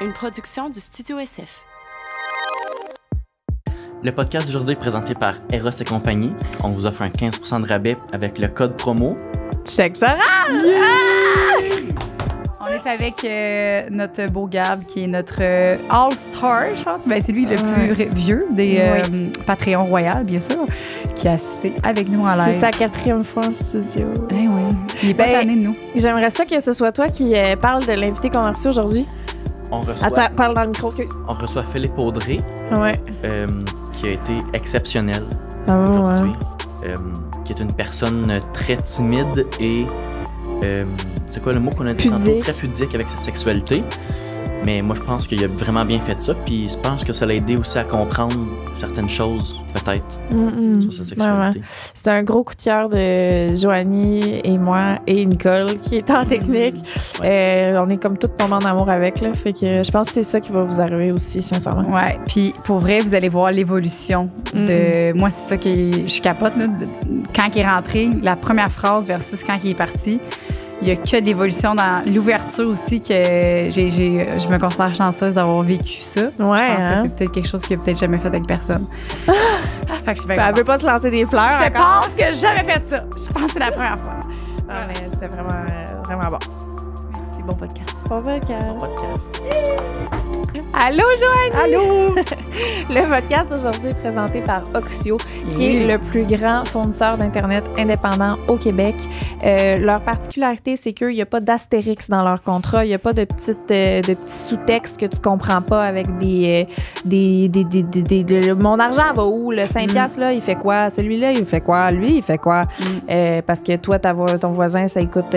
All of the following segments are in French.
une production du Studio SF. Le podcast d'aujourd'hui est présenté par Eros et compagnie. On vous offre un 15% de rabais avec le code promo Sexe On est avec euh, notre beau Gab, qui est notre euh, All-Star, je pense. Ben, c'est lui le ah plus vieux des euh, Patreon Royal, bien sûr, qui a assisté avec nous en live. C'est sa quatrième fois en studio. Eh Il est pas ben, de nous. J'aimerais ça que ce soit toi qui parle de l'invité qu'on a reçu aujourd'hui on reçoit. Attends, parle dans On reçoit Philippe Audrey. Euh, qui a été exceptionnel ah aujourd'hui. Euh, qui est une personne très timide et. Euh, c'est quoi le mot qu'on a dit tantôt? Très pudique avec sa sexualité. Mais moi, je pense qu'il a vraiment bien fait ça. Puis je pense que ça l'a aidé aussi à comprendre certaines choses, peut-être, sur sa sexualité. C'est un gros coup de cœur de Joanie et moi et Nicole, qui est en technique. Euh, on est comme tout monde en amour avec. Là, fait que je pense que c'est ça qui va vous arriver aussi, sincèrement. Ouais. Puis pour vrai, vous allez voir l'évolution de. moi, c'est ça qui. Je capote. Là, quand il est rentré, la première phrase versus quand il est parti il n'y a que de l'évolution dans l'ouverture aussi que j'ai, je me considère chanceuse d'avoir vécu ça. Ouais, je pense que c'est hein? peut-être quelque chose qu'il a peut-être jamais fait avec personne. fait que je ben, elle ne pas se lancer des fleurs. Je pense que j'ai jamais fait ça. Je pense que c'est la première fois. mais c'était vraiment, euh, vraiment bon. Merci, bon podcast podcast. Allô, Allô! le podcast aujourd'hui est présenté par Oxio, qui est le plus grand fournisseur d'Internet indépendant au Québec. Euh, leur particularité, c'est qu'il n'y a pas d'astérix dans leur contrat. Il n'y a pas de, petites, euh, de petits sous-textes que tu comprends pas avec des, euh, des, des, des, Mon argent va où? Le 5 mm. là, il fait quoi? Celui-là, il fait quoi? Lui, il fait quoi? Mm. parce que toi, ton voisin, ça coûte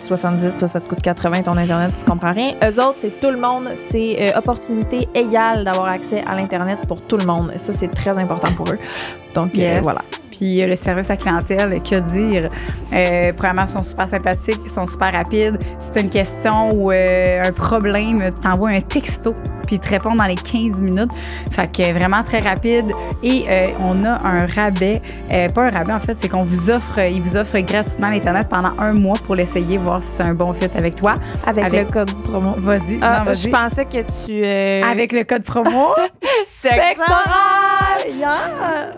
70, toi, ça te coûte 80, ton Internet, tu comprends rien. Eux autres, c'est tout le monde, c'est euh, opportunité égale d'avoir accès à l'Internet pour tout le monde. Ça, c'est très important pour eux. Donc, euh, voilà puis euh, le service à clientèle, que dire. Euh, Probablement ils sont super sympathiques, ils sont super rapides. Si tu une question ou euh, un problème, tu un texto, puis ils te répondent dans les 15 minutes. Fait que vraiment très rapide. Et on a un rabais, pas un rabais en fait, c'est qu'on vous offre, ils vous offrent gratuitement l'Internet pendant un mois pour l'essayer, voir si c'est un bon fit avec toi. Avec, le code promo. Vas-y. Ah, je pensais que tu. Avec le code promo. c'est yeah!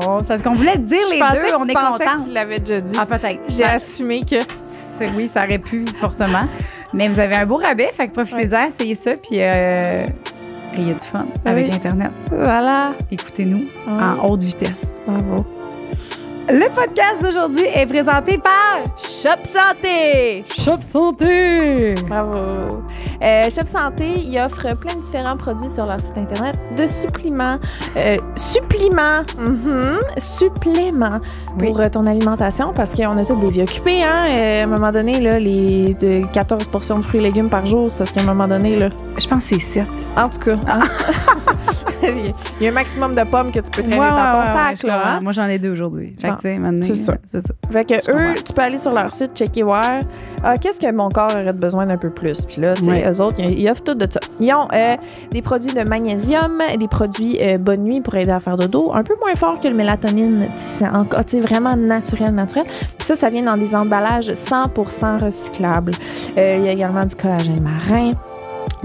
Non, c'est ce qu'on voulait dire les deux, on est content. Je pensais que tu l'avais déjà dit. Ah, peut-être. J'ai assumé que Oui, ça aurait pu fortement. Mais vous avez un beau rabais, fait que profitez-en, essayez ça, puis il y a du fun avec Internet. voilà. Écoutez-nous en haute vitesse. Bravo. Le podcast d'aujourd'hui est présenté par Shop Santé. Shop Santé! Bravo. Euh, Santé, ils offrent plein de différents produits sur leur site internet de suppléments, euh, suppléments, mm-hmm, suppléments pour euh, ton alimentation parce qu'on a tous des vies occupées. Hein? Euh, à un moment donné, là, les 14 portions de fruits et légumes par jour, c'est parce qu'à un moment donné, là, je pense que c'est 7. En tout cas. Hein. Il y a un maximum de pommes que tu peux traîner dans ton sac. là, hein. Moi, j'en ai deux aujourd'hui. C'est ça. Fait que eux, tu peux aller sur leur site, checker voir ah, qu'est-ce que mon corps aurait besoin d'un peu plus. Puis là, tu sais, eux autres, ils, tout de ça. Ils ont euh, des produits de magnésium, des produits euh, bonne nuit pour aider à faire dodo, un peu moins fort que le mélatonine. C'est encore, ah, vraiment naturel, naturel. Puis ça, ça vient dans des emballages 100% recyclables. Euh, il y a également du collagène marin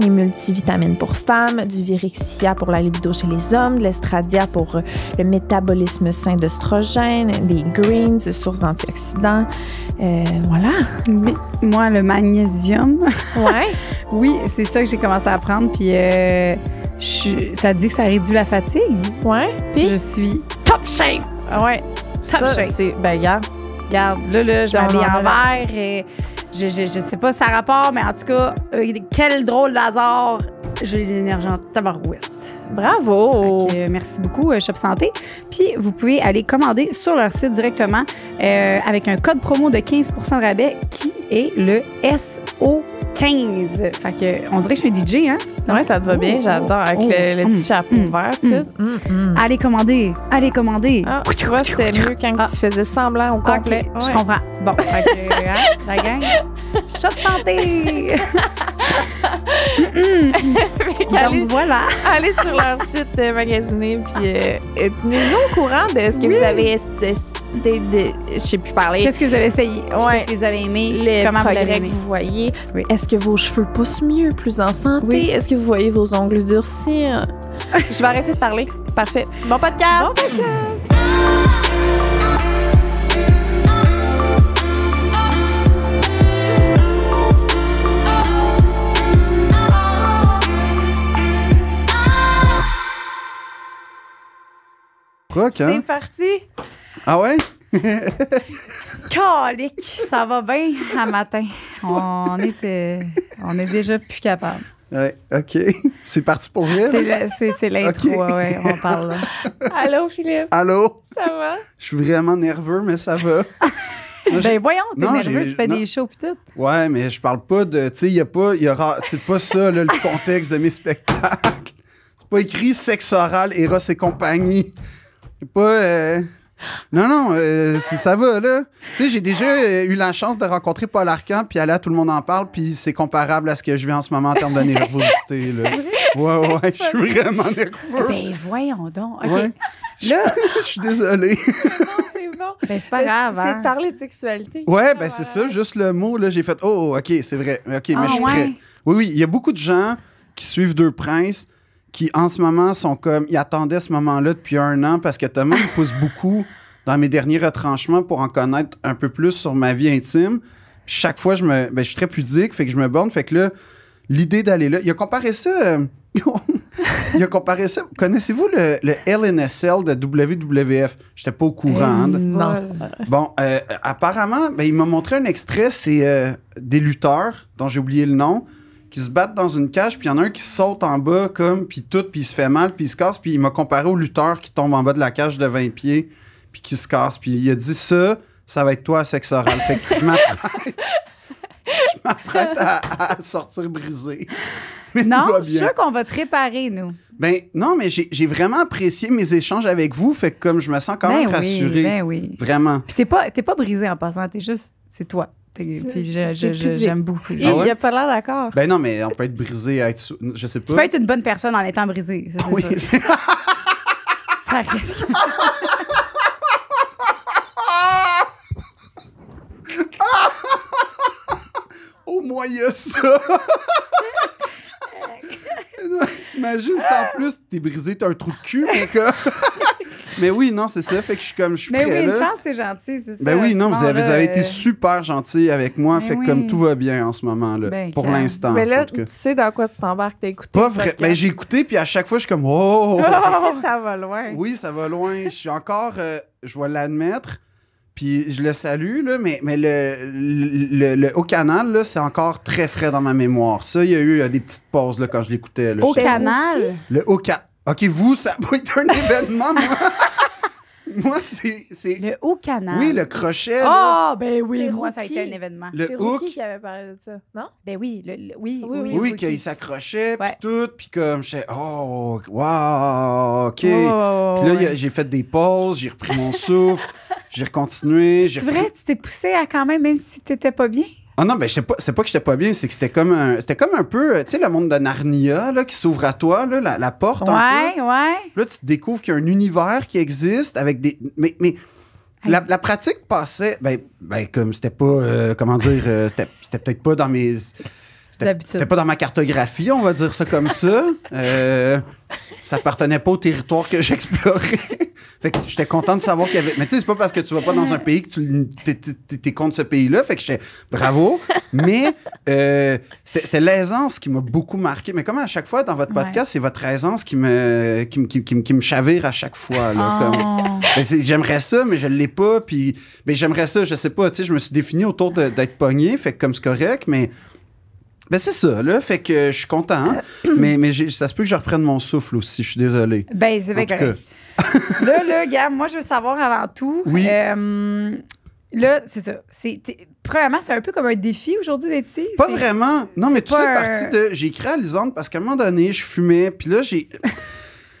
les multivitamines pour femmes, du virixia pour la libido chez les hommes, de l'estradia pour euh, le métabolisme sain d'oestrogène, des greens, sources d'antioxydants. Euh, voilà. Mais moi, le magnésium. Ouais. oui, c'est ça que j'ai commencé à prendre. Puis euh, ça dit que ça réduit la fatigue. Ouais. Puis je suis top shape. Ah ouais. Top shape. ben, regarde. Regarde, là, j'en ai en vert et je, ne sais pas ça rapport, mais en tout cas, euh, quel drôle d'hasard. J'ai l'énergie en tabarouette. Bravo! merci beaucoup, euh, Shop Santé. Puis, vous pouvez aller commander sur leur site directement euh, avec un code promo de 15 de rabais qui est le SO 15. Fait que, on dirait que je suis DJ, hein? Ouais, ça te va bien, oh, j'adore, avec le, oh, petit chapeau mm, vert, mm, tout. Mm, allez commander, allez commander. Ah, tu vois, c'était ah. mieux quand tu faisais semblant au ah, complet. Je comprends. Bon, fait que, hein, ça gagne. Chose tentée! Donc, allez, voilà. allez sur leur site magasiné euh, magasiner, puis euh, tenez-nous au courant de ce que vous avez des, je sais plus parler. Qu'est-ce que vous avez essayé? Qu'est-ce que vous avez aimé? Les Comment vous, vous voyez? Est-ce que vos cheveux poussent mieux, plus en santé? Oui. Est-ce que vous voyez vos ongles durcir? je vais arrêter de parler. Parfait. Bon podcast! Bon podcast! Hein? C'est parti. Ah ouais? Calique, ça va bien à matin. On est, euh, on est déjà plus capable. Ouais, OK. C'est parti pour rien. C'est l'intro, oui. ouais, on parle. Allô, Philippe. Allô. Ça va? Je suis vraiment nerveux, mais ça va. ben voyons, t'es nerveux, tu fais des shows pis tout. Ouais, mais je parle pas de. Tu sais, il y a pas. Y C'est pas ça, le contexte de mes spectacles. C'est pas écrit sexe oral, Eros et compagnie. C'est pas. Euh, non, non, euh, ça va, là. Tu sais, j'ai déjà euh, eu la chance de rencontrer Paul Arcand, puis là, tout le monde en parle, puis c'est comparable à ce que je vis en ce moment en termes de nervosité, là. Ouais, ouais, je suis vraiment nerveux. Eh ben, voyons donc. Là... je suis désolée. Bon. Ben, c'est pas grave. C'est de hein. parler de sexualité. Ouais, ah, ben c'est ça, juste le mot. Là, j'ai fait Oh, oh OK, c'est vrai. OK, mais ah, je suis prêt. Oui, oui, il y a beaucoup de gens qui suivent Deux Princes qui en ce moment sont comme ils attendaient ce moment-là depuis un an parce que Thomas me pousse beaucoup dans mes derniers retranchements pour en connaître un peu plus sur ma vie intime. chaque fois, je me, ben, je suis très pudique, fait que je me borne, fait que là, l'idée d'aller là, il a comparé ça. Euh, il a comparé ça. Connaissez-vous le, LNSL de WWF? J'étais pas au courant. Hein. Bon, euh, apparemment, ben, il m'a montré un extrait, c'est euh, des lutteurs dont j'ai oublié le nom qui se battent dans une cage, puis il y en a un qui saute en bas, comme, puis tout, puis il se fait mal, puis il se casse, puis il m'a comparé au lutteur qui tombe en bas de la cage de 20 pieds, puis qui se casse, puis il a dit ça, ça va être toi sexe oral. fait que je m'apprête, à, sortir brisé. Mais non, je suis sûr qu'on va te réparer, nous. Ben non, mais j'ai vraiment apprécié mes échanges avec vous, fait que comme je me sens quand ben même ben rassuré. Oui, oui. Vraiment. Puis t'es pas, pas brisé en passant, t'es juste, c'est toi. Puis j'aime beaucoup. Il n'y ah a pas l'air d'accord. Ben non, mais on peut être brisé, être. Je sais pas. Tu peux être une bonne personne en étant brisé. Ça, oui. ça reste. Au moins, il y a ça. T'imagines, sans ah! plus, t'es brisé, t'as un trou de cul, mais Mais oui, non, c'est ça. Fait que je suis comme, je suis Mais oui, une chance, t'es gentil, c'est ça. Ben oui, non, vous avez, été euh, super gentil avec moi. fait que comme tout va bien en ce moment, là, ben, pour l'instant. Mais là, tu sais dans quoi tu t'embarques, t'as écouté. Pas vrai. Ben j'ai écouté, puis à chaque fois, je suis comme, oh! ça va loin. Oui, ça va loin. Je suis encore, euh, je vais l'admettre, puis je le salue, là, mais, mais le, le, le, Canal, là, c'est encore très frais dans ma mémoire. Ça, il y a eu des petites pauses là, quand je l'écoutais. Au Canal? Le Haut Canal. OK, vous, ça va être un événement, moi. Moi, c'est. Le haut canal. Oui, le crochet. Ah, ben oui, moi, ça a été un événement. Le hook. qui avait parlé de ça, non? Ben oui, le, oui, oui. Oui, oui qu'il s'accrochait, puis tout, puis comme, je oh, wow, OK. puis là, j'ai fait des pauses, j'ai repris mon souffle, j'ai continué. C'est vrai, tu t'es poussé à quand même, même si t'étais pas bien? Ah non, ben c'était pas, pas que j'étais pas bien, c'est que c'était comme un, c'était comme un peu, euh, tu sais, le monde de Narnia là, qui s'ouvre à toi, là, la, porte. Ouais, un peu. ouais. Là, tu découvres qu'il y a un univers qui existe avec des. Mais, la, pratique passait, ben, ben comme c'était pas, euh, comment dire, euh, c'était peut-être pas dans mes. C'était pas dans ma cartographie, on va dire ça comme ça. Euh, ça appartenait pas au territoire que j'explorais. fait que j'étais content de savoir qu'il y avait. Mais tu sais, c'est pas parce que tu vas pas dans un pays que tu es, contre ce pays-là. Fait que j'étais bravo. Mais euh, c'était l'aisance qui m'a beaucoup marqué. Mais comment à chaque fois dans votre podcast, c'est votre aisance qui me, qui, me chavire à chaque fois. Oh. Ben, j'aimerais ça, mais je l'ai pas. Puis mais ben, j'aimerais ça, je sais pas. Tu sais, je me suis défini autour d'être pogné. Fait que comme c'est correct, mais ben, c'est ça, là. Fait que je suis content. Hein. Euh, mais mais ça se peut que je reprenne mon souffle aussi. Je suis désolé. Ben, c'est vrai que. là, là, gars, moi, je veux savoir avant tout. Oui. Euh, là, c'est ça. C'est, premièrement, c'est un peu comme un défi aujourd'hui d'être ici. Pas vraiment. Non, mais tout ça parti de. J'ai écrit à Lisande parce qu'à un moment donné, je fumais. Puis là, j'ai.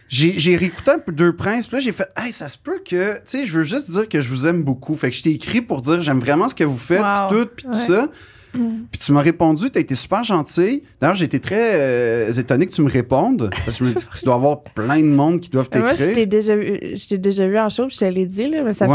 j'ai, réécouté un peu Deux Princes, puis là, j'ai fait, hey, ça se peut que, tu sais, je veux juste dire que je vous aime beaucoup. Fait que je t'ai écrit pour dire, j'aime vraiment ce que vous faites, tout, puis tout ça. Mm. Puis tu m'as répondu, tu as été super gentil. D'ailleurs, j'ai été très euh, étonné que tu me répondes parce que je me dis que tu dois avoir plein de monde qui doivent t'écrire. Moi, je t'ai déjà, vu en show, je te l'ai mais ça,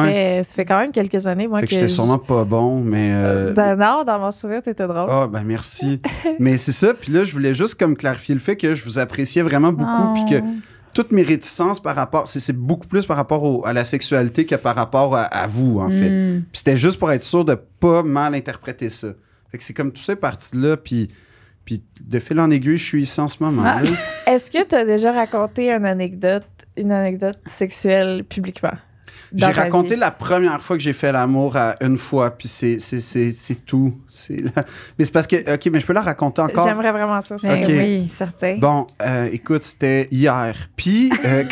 fait, quand même quelques années. Moi, que, que j'étais sûrement pas bon, mais. Euh, euh, ben non, dans mon sourire, t'étais drôle. Ah, ben merci. mais c'est ça. Puis là, je voulais juste comme clarifier le fait que je vous appréciais vraiment beaucoup. Puis que oh. toutes mes réticences par rapport, c'est beaucoup plus par rapport à la sexualité que par rapport à, vous, en fait. Mm. Puis c'était juste pour être sûr de pas mal interpréter ça c'est comme tout ça parti là, puis. Puis de fil en aiguille, je suis ici en ce moment. Ah. Est-ce que tu as déjà raconté une anecdote, une anecdote sexuelle publiquement? J'ai raconté la première fois que j'ai fait l'amour à une fois, puis c'est, c'est, tout. C'est Mais c'est parce que, OK, mais je peux la raconter encore. J'aimerais vraiment ça. Oui, certain. Bon, euh, écoute, c'était hier. Puis, euh,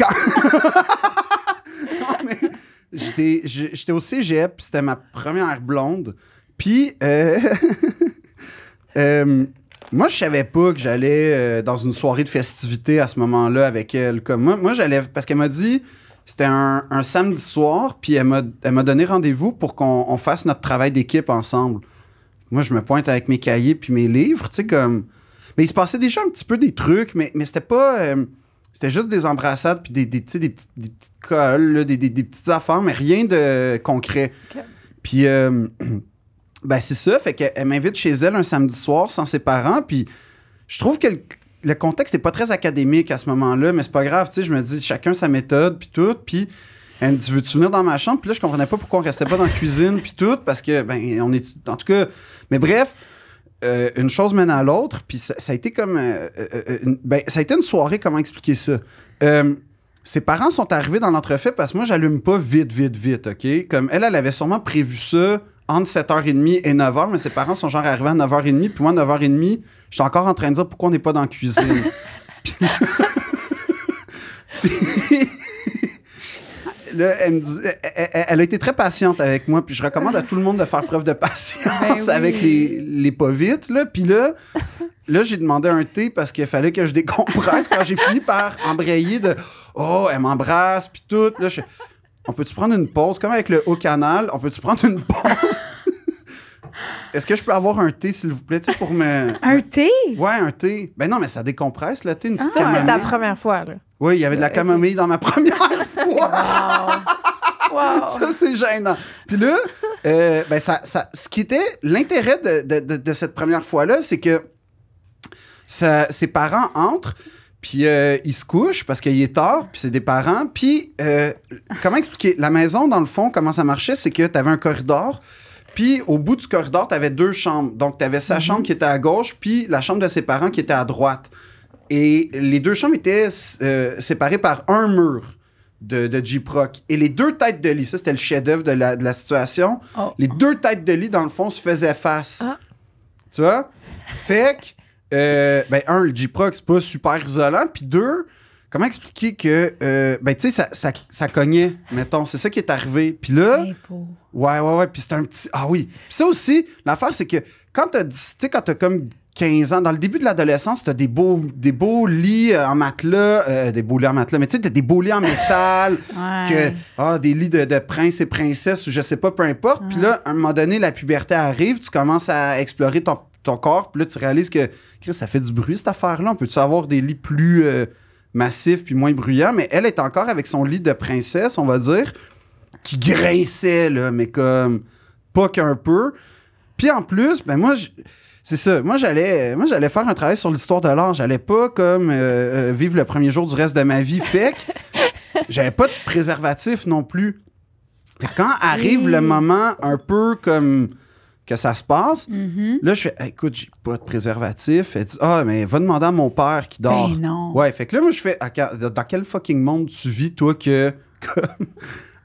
J'étais au cégep, c'était ma première blonde. Puis, euh, euh, moi, je savais pas que j'allais euh, dans une soirée de festivité à ce moment-là avec elle. Comme moi, moi j'allais. Parce qu'elle m'a dit. C'était un, samedi soir, puis elle m'a donné rendez-vous pour qu'on fasse notre travail d'équipe ensemble. Moi, je me pointe avec mes cahiers puis mes livres, tu sais, comme. Mais il se passait déjà un petit peu des trucs, mais, mais c'était pas. c'était juste des embrassades puis des, des, des, petites, des colles, des, petites affaires, mais rien de concret. Puis. Euh, Ben, c'est ça. Fait qu'elle m'invite chez elle un samedi soir sans ses parents. Puis je trouve que le, contexte n'est pas très académique à ce moment-là, mais c'est pas grave. Tu sais, je me dis, chacun sa méthode, puis tout. Puis elle me dit, veux-tu venir dans ma chambre? Puis là, je comprenais pas pourquoi on restait pas dans la cuisine, puis tout, parce que, ben, on est. En tout cas. Mais bref. Euh, une chose mène à l'autre, puis ça, a été comme. Euh, euh, une, ben, ça a été une soirée, comment expliquer ça? ses parents sont arrivés dans l'entrefait parce que moi, j'allume pas vite, vite, vite, OK? Comme elle, elle avait sûrement prévu ça entre 7h30 et 9h, mais ses parents sont genre arrivés à 9h30, puis moi, 9h30, je suis encore en train de dire pourquoi on n'est pas dans la cuisine. puis, Là, elle, a été très patiente avec moi, puis je recommande à tout le monde de faire preuve de patience ben avec les, les pas vite. Là. Puis là, j'ai demandé un thé parce qu'il fallait que je décompresse quand j'ai fini par embrayer de Oh, elle m'embrasse, puis tout. Là, je, on peut-tu prendre une pause? Comme avec le haut canal, on peut-tu prendre une pause? Est-ce que je peux avoir un thé, s'il vous plaît, pour me. un thé? Ouais, un thé. Ben non, mais ça décompresse, le thé, ah. Ça, c'est ta première fois, Oui, il y avait de la camomille dans ma première fois. Wow. Ça, c'est gênant. Puis là, euh, ben ça, ce qui était l'intérêt de, cette première fois-là, c'est que ses parents entrent, puis euh, il se couche parce qu'il est tard, puis c'est des parents. Puis euh, comment expliquer La maison, dans le fond, comment ça marchait, c'est que tu avais un corridor. Puis au bout du corridor, tu avais deux chambres. Donc tu avais sa mhm. chambre qui était à gauche, puis la chambre de ses parents qui était à droite. Et les deux chambres étaient euh, séparées par un mur de, de G-Proc. Et les deux têtes de lit, ça c'était le chef-d'œuvre de la, situation. Oh. Les deux têtes de lit, dans le fond, se faisaient face. Ah. Tu vois Fait euh, ben, un, le G-Proc, c'est pas super isolant. Puis deux, comment expliquer que, euh, ben, tu sais, ça, ça, cognait, mettons. C'est ça qui est arrivé. Puis là. Ouais, ouais, ouais. Puis c'est un petit. Ah oui. Puis ça aussi, l'affaire, c'est que quand t'as, quand comme 15 ans, dans le début de l'adolescence, t'as des beaux, des beaux lits euh, en matelas, des beaux lits en matelas, mais tu sais, t'as des beaux lits en métal, que, ah, des lits de, princes et princesse, ou je sais pas, peu importe. Puis là, à un moment donné, la puberté arrive, tu commences à explorer ton ton corps. Puis là, tu réalises que ça fait du bruit cette affaire-là. On peut-tu avoir des lits plus euh, massifs puis moins bruyants? Mais elle est encore avec son lit de princesse, on va dire, qui grinçait, là, mais comme pas qu'un peu. Puis en plus, ben moi, C'est ça. Moi, j'allais, moi, j'allais faire un travail sur l'histoire de l'art. J'allais pas comme euh, euh, vivre le premier jour du reste de ma vie. Fait j'avais pas de préservatif non plus. quand arrive le moment un peu comme que ça se passe. Mm-hmm. Là, je fais, écoute, j'ai pas de préservatif. Elle dit, ah, mais va demander à mon père qui dort. Ben ouais, fait que là, moi, je fais, dans quel fucking monde tu vis, toi, que.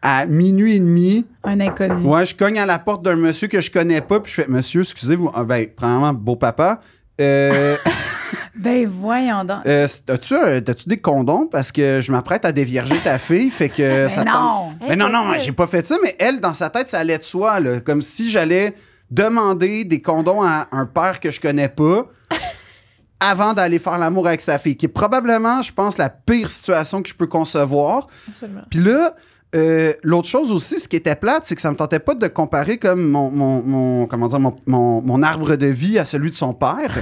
à minuit et demi. Un inconnu. Ouais, je cogne à la porte d'un monsieur que je connais pas, puis je fais, monsieur, excusez-vous, ah, ben, premièrement, beau papa. Euh, ben, voyons donc. Euh, as-tu, des condoms? Parce que je m'apprête à dévierger ta fille, fait que ben ça non. Eh, non, non, j'ai pas fait ça, mais elle, dans sa tête, ça allait de soi, là, comme si j'allais demander des condoms à un père que je connais pas avant d'aller faire l'amour avec sa fille, qui est probablement, je pense, la pire situation que je peux concevoir. Puis là, euh, l'autre chose aussi, ce qui était plate, c'est que ça me tentait pas de comparer comme mon, mon, arbre de vie à celui de son père.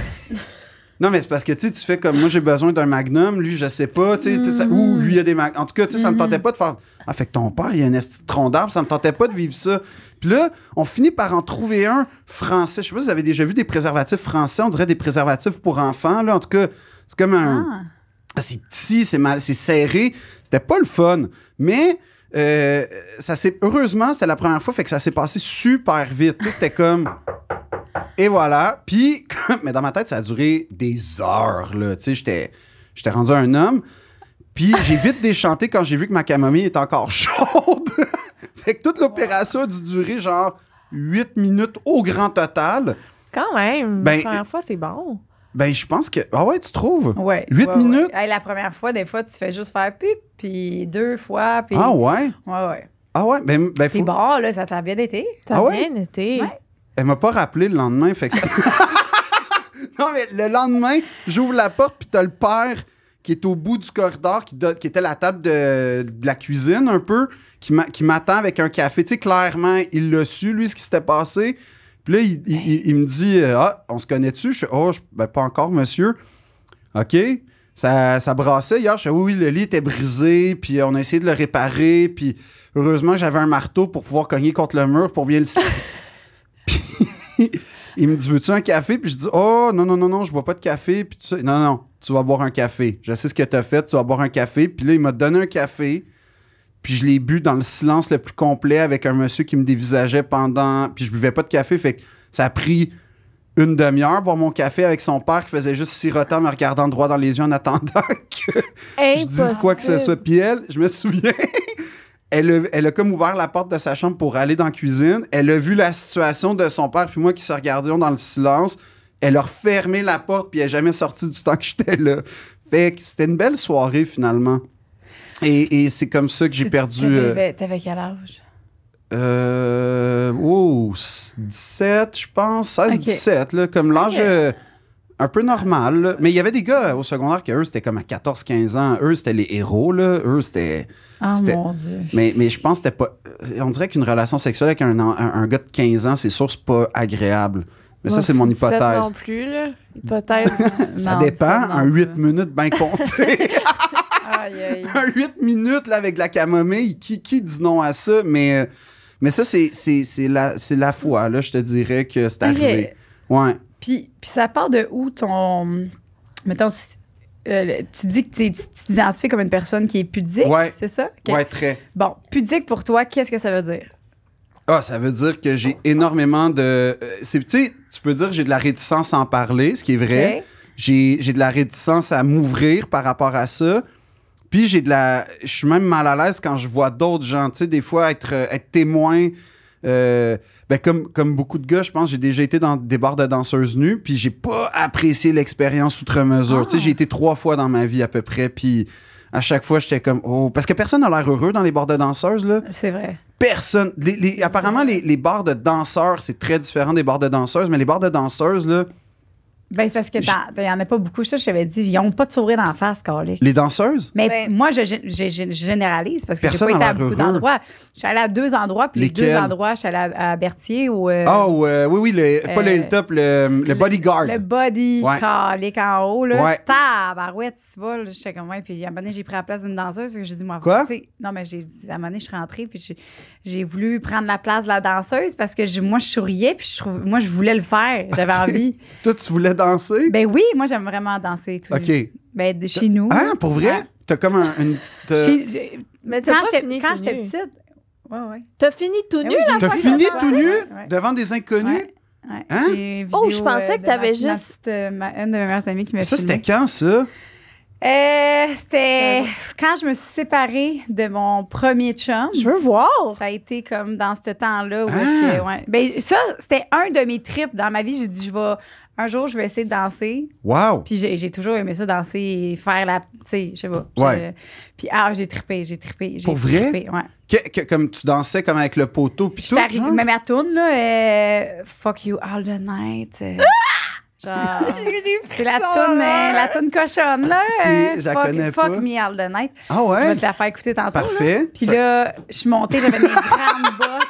non, mais c'est parce que tu fais comme moi, j'ai besoin d'un magnum, lui, je sais pas, tu ou lui, il y a des magnums. En tout cas, tu sais, ça me mm-hmm. tentait pas de faire. Ah, fait que ton père, il y a un tronc d'arbre, ça me tentait pas de vivre ça. Puis là, on finit par en trouver un français. Je sais pas si vous avez déjà vu des préservatifs français. On dirait des préservatifs pour enfants. Là. En tout cas, c'est comme un. Ah. C'est petit, c'est mal, c'est serré. C'était pas le fun. Mais. Euh, ça s'est heureusement c'était la première fois fait que ça s'est passé super vite c'était comme et voilà puis mais dans ma tête ça a duré des heures là tu sais j'étais rendu un homme puis j'ai vite déchanté quand j'ai vu que ma camomille est encore chaude fait que toute l'opération a dû durer genre 8 minutes au grand total. Quand même. la ben, première fois, c'est bon. Ben, je pense que. Ah ouais, tu trouves? Ouais. 8 minutes? la première fois, des fois, tu fais juste faire pip, puis deux fois, puis. Ah ouais? Ouais, ouais. Ah ouais? Ben, ben C'est bon, là, ça, a bien été. Ça a ah bien été. Elle m'a pas rappelé le lendemain, fait Non, mais le lendemain, j'ouvre la porte, puis t'as le père qui est au bout du corridor, qui, était la table de, la cuisine un peu, qui m'attend avec un café. Tu sais, clairement, il l'a su, lui, ce qui s'était passé. Puis là, il, me dit euh, Ah, on se connaît-tu Je Oh, ben, pas encore, monsieur. OK. Ça, ça brassait hier. Je dis, « Oui, oui, le lit était brisé, puis on a essayé de le réparer. Puis heureusement, j'avais un marteau pour pouvoir cogner contre le mur pour bien le. puis il me dit Veux-tu un café Puis je dis Oh, non, non, non, non, je bois pas de café. Puis tu sais, non, non tu vas boire un café. Je sais ce que tu as fait, tu vas boire un café. Puis là, il m'a donné un café. Puis je l'ai bu dans le silence le plus complet avec un monsieur qui me dévisageait pendant. Puis je buvais pas de café. Fait que ça a pris une demi-heure boire mon café avec son père qui faisait juste six en me regardant droit dans les yeux en attendant que je dise quoi que ce soit. Puis elle, je me souviens, elle, elle a comme ouvert la porte de sa chambre pour aller dans la cuisine. Elle a vu la situation de son père puis moi qui se regardions dans le silence elle a refermé la porte puis elle n'est jamais sorti du temps que j'étais là. Fait que c'était une belle soirée finalement. Et, c'est comme ça que j'ai perdu. T'avais, euh, quel âge? Euh, oh, 17, je pense, 16, 17, là, comme l'âge euh, un peu normal. Mais il y avait des gars au secondaire qui, eux, c'était comme à 14, 15 ans. Eux, c'était les héros, là. Eux, c'était. Ah, mon Dieu. Mais, mais je pense que c'était pas. On dirait qu'une relation sexuelle avec un, un, gars de 15 ans, c'est sûr, pas agréable. Mais ça, c'est mon hypothèse. non plus, ça dépend. Un huit minutes bien compté. Un huit minutes, là, avec de la camomille. Qui, qui dit non à ça? Mais, euh, mais ça, c'est, c'est, c'est, la, c'est la foi, là, je te dirais que c'est arrivé. Ouais. Puis, ça part de où ton. Mettons, euh, tu dis que tu t'identifies comme une personne qui est pudique, c'est ça? Oui, très. Bon, pudique pour toi, qu'est-ce que ça veut dire? Ah, ça veut dire que j'ai énormément de. Euh, tu sais, tu peux dire que j'ai de la réticence à en parler, ce qui est vrai. J'ai, de la réticence à m'ouvrir par rapport à ça. Puis j'ai de la. Je suis même mal à l'aise quand je vois d'autres gens. Tu sais, des fois, être, euh, être témoin. Euh, ben comme, comme beaucoup de gars, je pense, j'ai déjà été dans des bars de danseuses nues, puis j'ai pas apprécié l'expérience outre mesure. Tu sais, ah. j'ai été trois fois dans ma vie à peu près, puis à chaque fois, j'étais comme, oh, parce que personne n'a l'air heureux dans les bars de danseuses, là. C'est vrai personne. Les, apparemment, les, les bars de danseurs, c'est très différent des bars de danseuses, mais les bars de danseuses, là, ben, c'est parce que il n'y en a pas beaucoup. Ça, je t'avais dit, ils n'ont pas de sourire la face, Les danseuses? Mais ben moi, je, généralise parce que je pas été à beaucoup d'endroits. Je suis allée à deux endroits, puis les deux endroits, je suis allée à, Bertier Berthier ou. Euh, ah oh, oui, oui, le, pas le euh, top, le, le, bodyguard. Le body ouais. en haut, là. Ouais. Tabarouette, tu je sais comment. Puis à un moment donné, j'ai pris la place d'une danseuse, parce que j'ai dit, moi, Quoi? Non, mais j'ai dit, à un moment donné, je suis rentrée, puis j'ai voulu prendre la place de la danseuse parce que moi, je souriais, puis moi, je voulais le faire. J'avais envie. Toi, tu voulais danser? Ben oui, moi, j'aime vraiment danser. Tout OK. Ben, de, chez nous. Ah, pour vrai? T'as comme un. mais quand j'étais petite. Ouais, ouais. T'as fini tout ben nu? Oui, T'as fini tout nu devant des inconnus? Ouais, hein? oh, je euh, pensais que tu avais juste. Euh, ma, une de mes meilleures amies qui m'a Ça, c'était quand, ça? Euh, c'était quand je me suis séparée de mon premier chum. Je veux voir. Ça a été comme dans ce temps-là. Où ah! que, ouais. ben, ça, c'était un de mes trips dans ma vie. J'ai dit, je vais un jour, je vais essayer de danser. Wow! Puis j'ai toujours aimé ça, danser et faire la. Tu sais, je sais pas. Puis ah, j'ai trippé, j'ai trippé. Pour vrai? ouais. que, comme tu dansais comme avec le poteau. Puis tout, genre? Même à tune là. Euh, fuck you all the night. Euh, ah! C'est la toune, C'est euh, la toune cochonne, là. Si, je la connais pas. fuck me all the night. Ah ouais? Je vais te la faire écouter tantôt. Parfait. Puis là, je suis montée, j'avais des grandes bottes.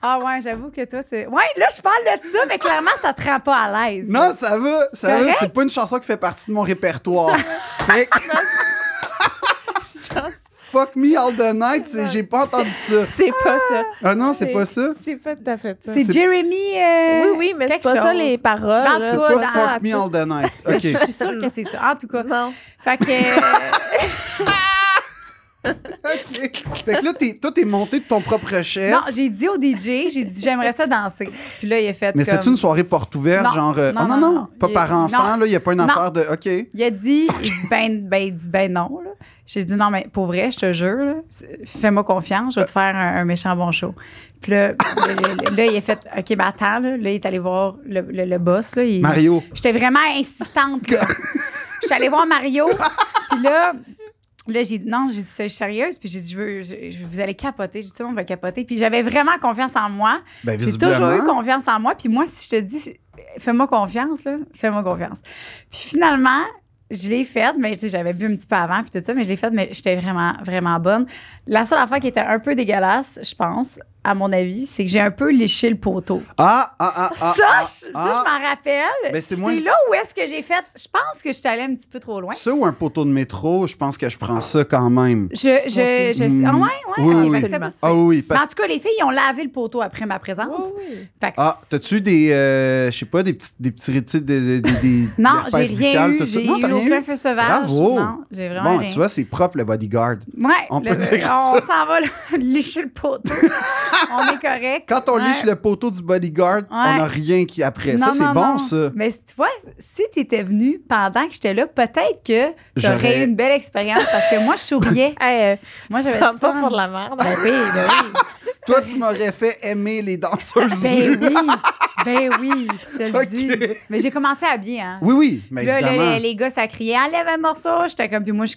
Ah ouais, j'avoue que toi, c'est. Ouais, là, je parle de ça, mais clairement, ça te rend pas à l'aise. Non, ça va, ça va. C'est pas une chanson qui fait partie de mon répertoire. mais... Fuck me all the night, j'ai pas entendu ça. C'est pas ça. Ah non, c'est pas ça. C'est pas tout à fait ça. C'est Jeremy. Euh, oui, oui, mais c'est pas ça les paroles. C'est pas dans fuck me all the night. je suis sûre que c'est ça. En tout cas. Non. Fait que. OK. Fait que là, toi, t'es monté de ton propre chef. Non, j'ai dit au DJ, j'ai dit j'aimerais ça danser. Puis là, il a fait. Mais c'est une soirée porte ouverte, genre. Euh, oh, non, non, non, Pas par enfant, là, il n'y a pas une affaire de. OK. Il a dit, il dit ben, ben, dit, ben non, J'ai dit non, mais pour vrai, je te jure, fais-moi confiance, je vais te faire un, méchant bon show. Puis là, il a fait OK, ben attends, là, il est allé voir le, boss. Là, Mario. J'étais vraiment insistante, là. suis allée voir Mario. Puis là, Là, j'ai dit non, j'ai dit, c'est sérieuse. Puis j'ai dit, je vous allez capoter. J'ai dit, on va capoter. Puis j'avais vraiment confiance en moi. Ben, j'ai toujours eu confiance en moi. Puis moi, si je te dis, fais-moi confiance, là, fais-moi confiance. Puis finalement, je l'ai faite, mais j'avais bu un petit peu avant, puis tout ça, mais je l'ai faite, mais j'étais vraiment, vraiment bonne. La seule affaire qui était un peu dégueulasse, je pense, à mon avis, c'est que j'ai un peu léché le poteau. Ah, ah, ah, ah ça, je, ah. m'en rappelle. c'est là où est-ce que j'ai fait. Je pense que je suis allée un petit peu trop loin. Ça ou un poteau de métro, je pense que je prends ça quand même. Je, je, je... Ah, mm. ouais, ouais. Oui, ah, oui. oui. ah, oui parce... En tout cas, les filles, ont lavé le poteau après ma présence. Ah, t'as-tu des, euh, je sais pas, des petits, des petits des, des, des Non, j'ai rien eu. J'ai eu aucun feu sauvage. Bravo. Non, Bon, tu vois, c'est propre le bodyguard. Ouais. On peut dire ça. On s'en va lécher le poteau. on est correct. Quand on lit liche le poteau du bodyguard, on n'a rien qui après. ça, c'est bon, ça. Mais tu vois, si tu étais venu pendant que j'étais là, peut-être que j'aurais eu une belle expérience parce que moi, je souriais. Euh, moi, j'avais pas pour la merde. Ben ben Toi, tu m'aurais fait aimer les danseuses. Ben oui. Ben oui, je le dis. Mais j'ai commencé à bien. Hein. Oui, oui. Mais Les, les, gars, ça criait Allez, un morceau. J'étais comme. Puis moi, je,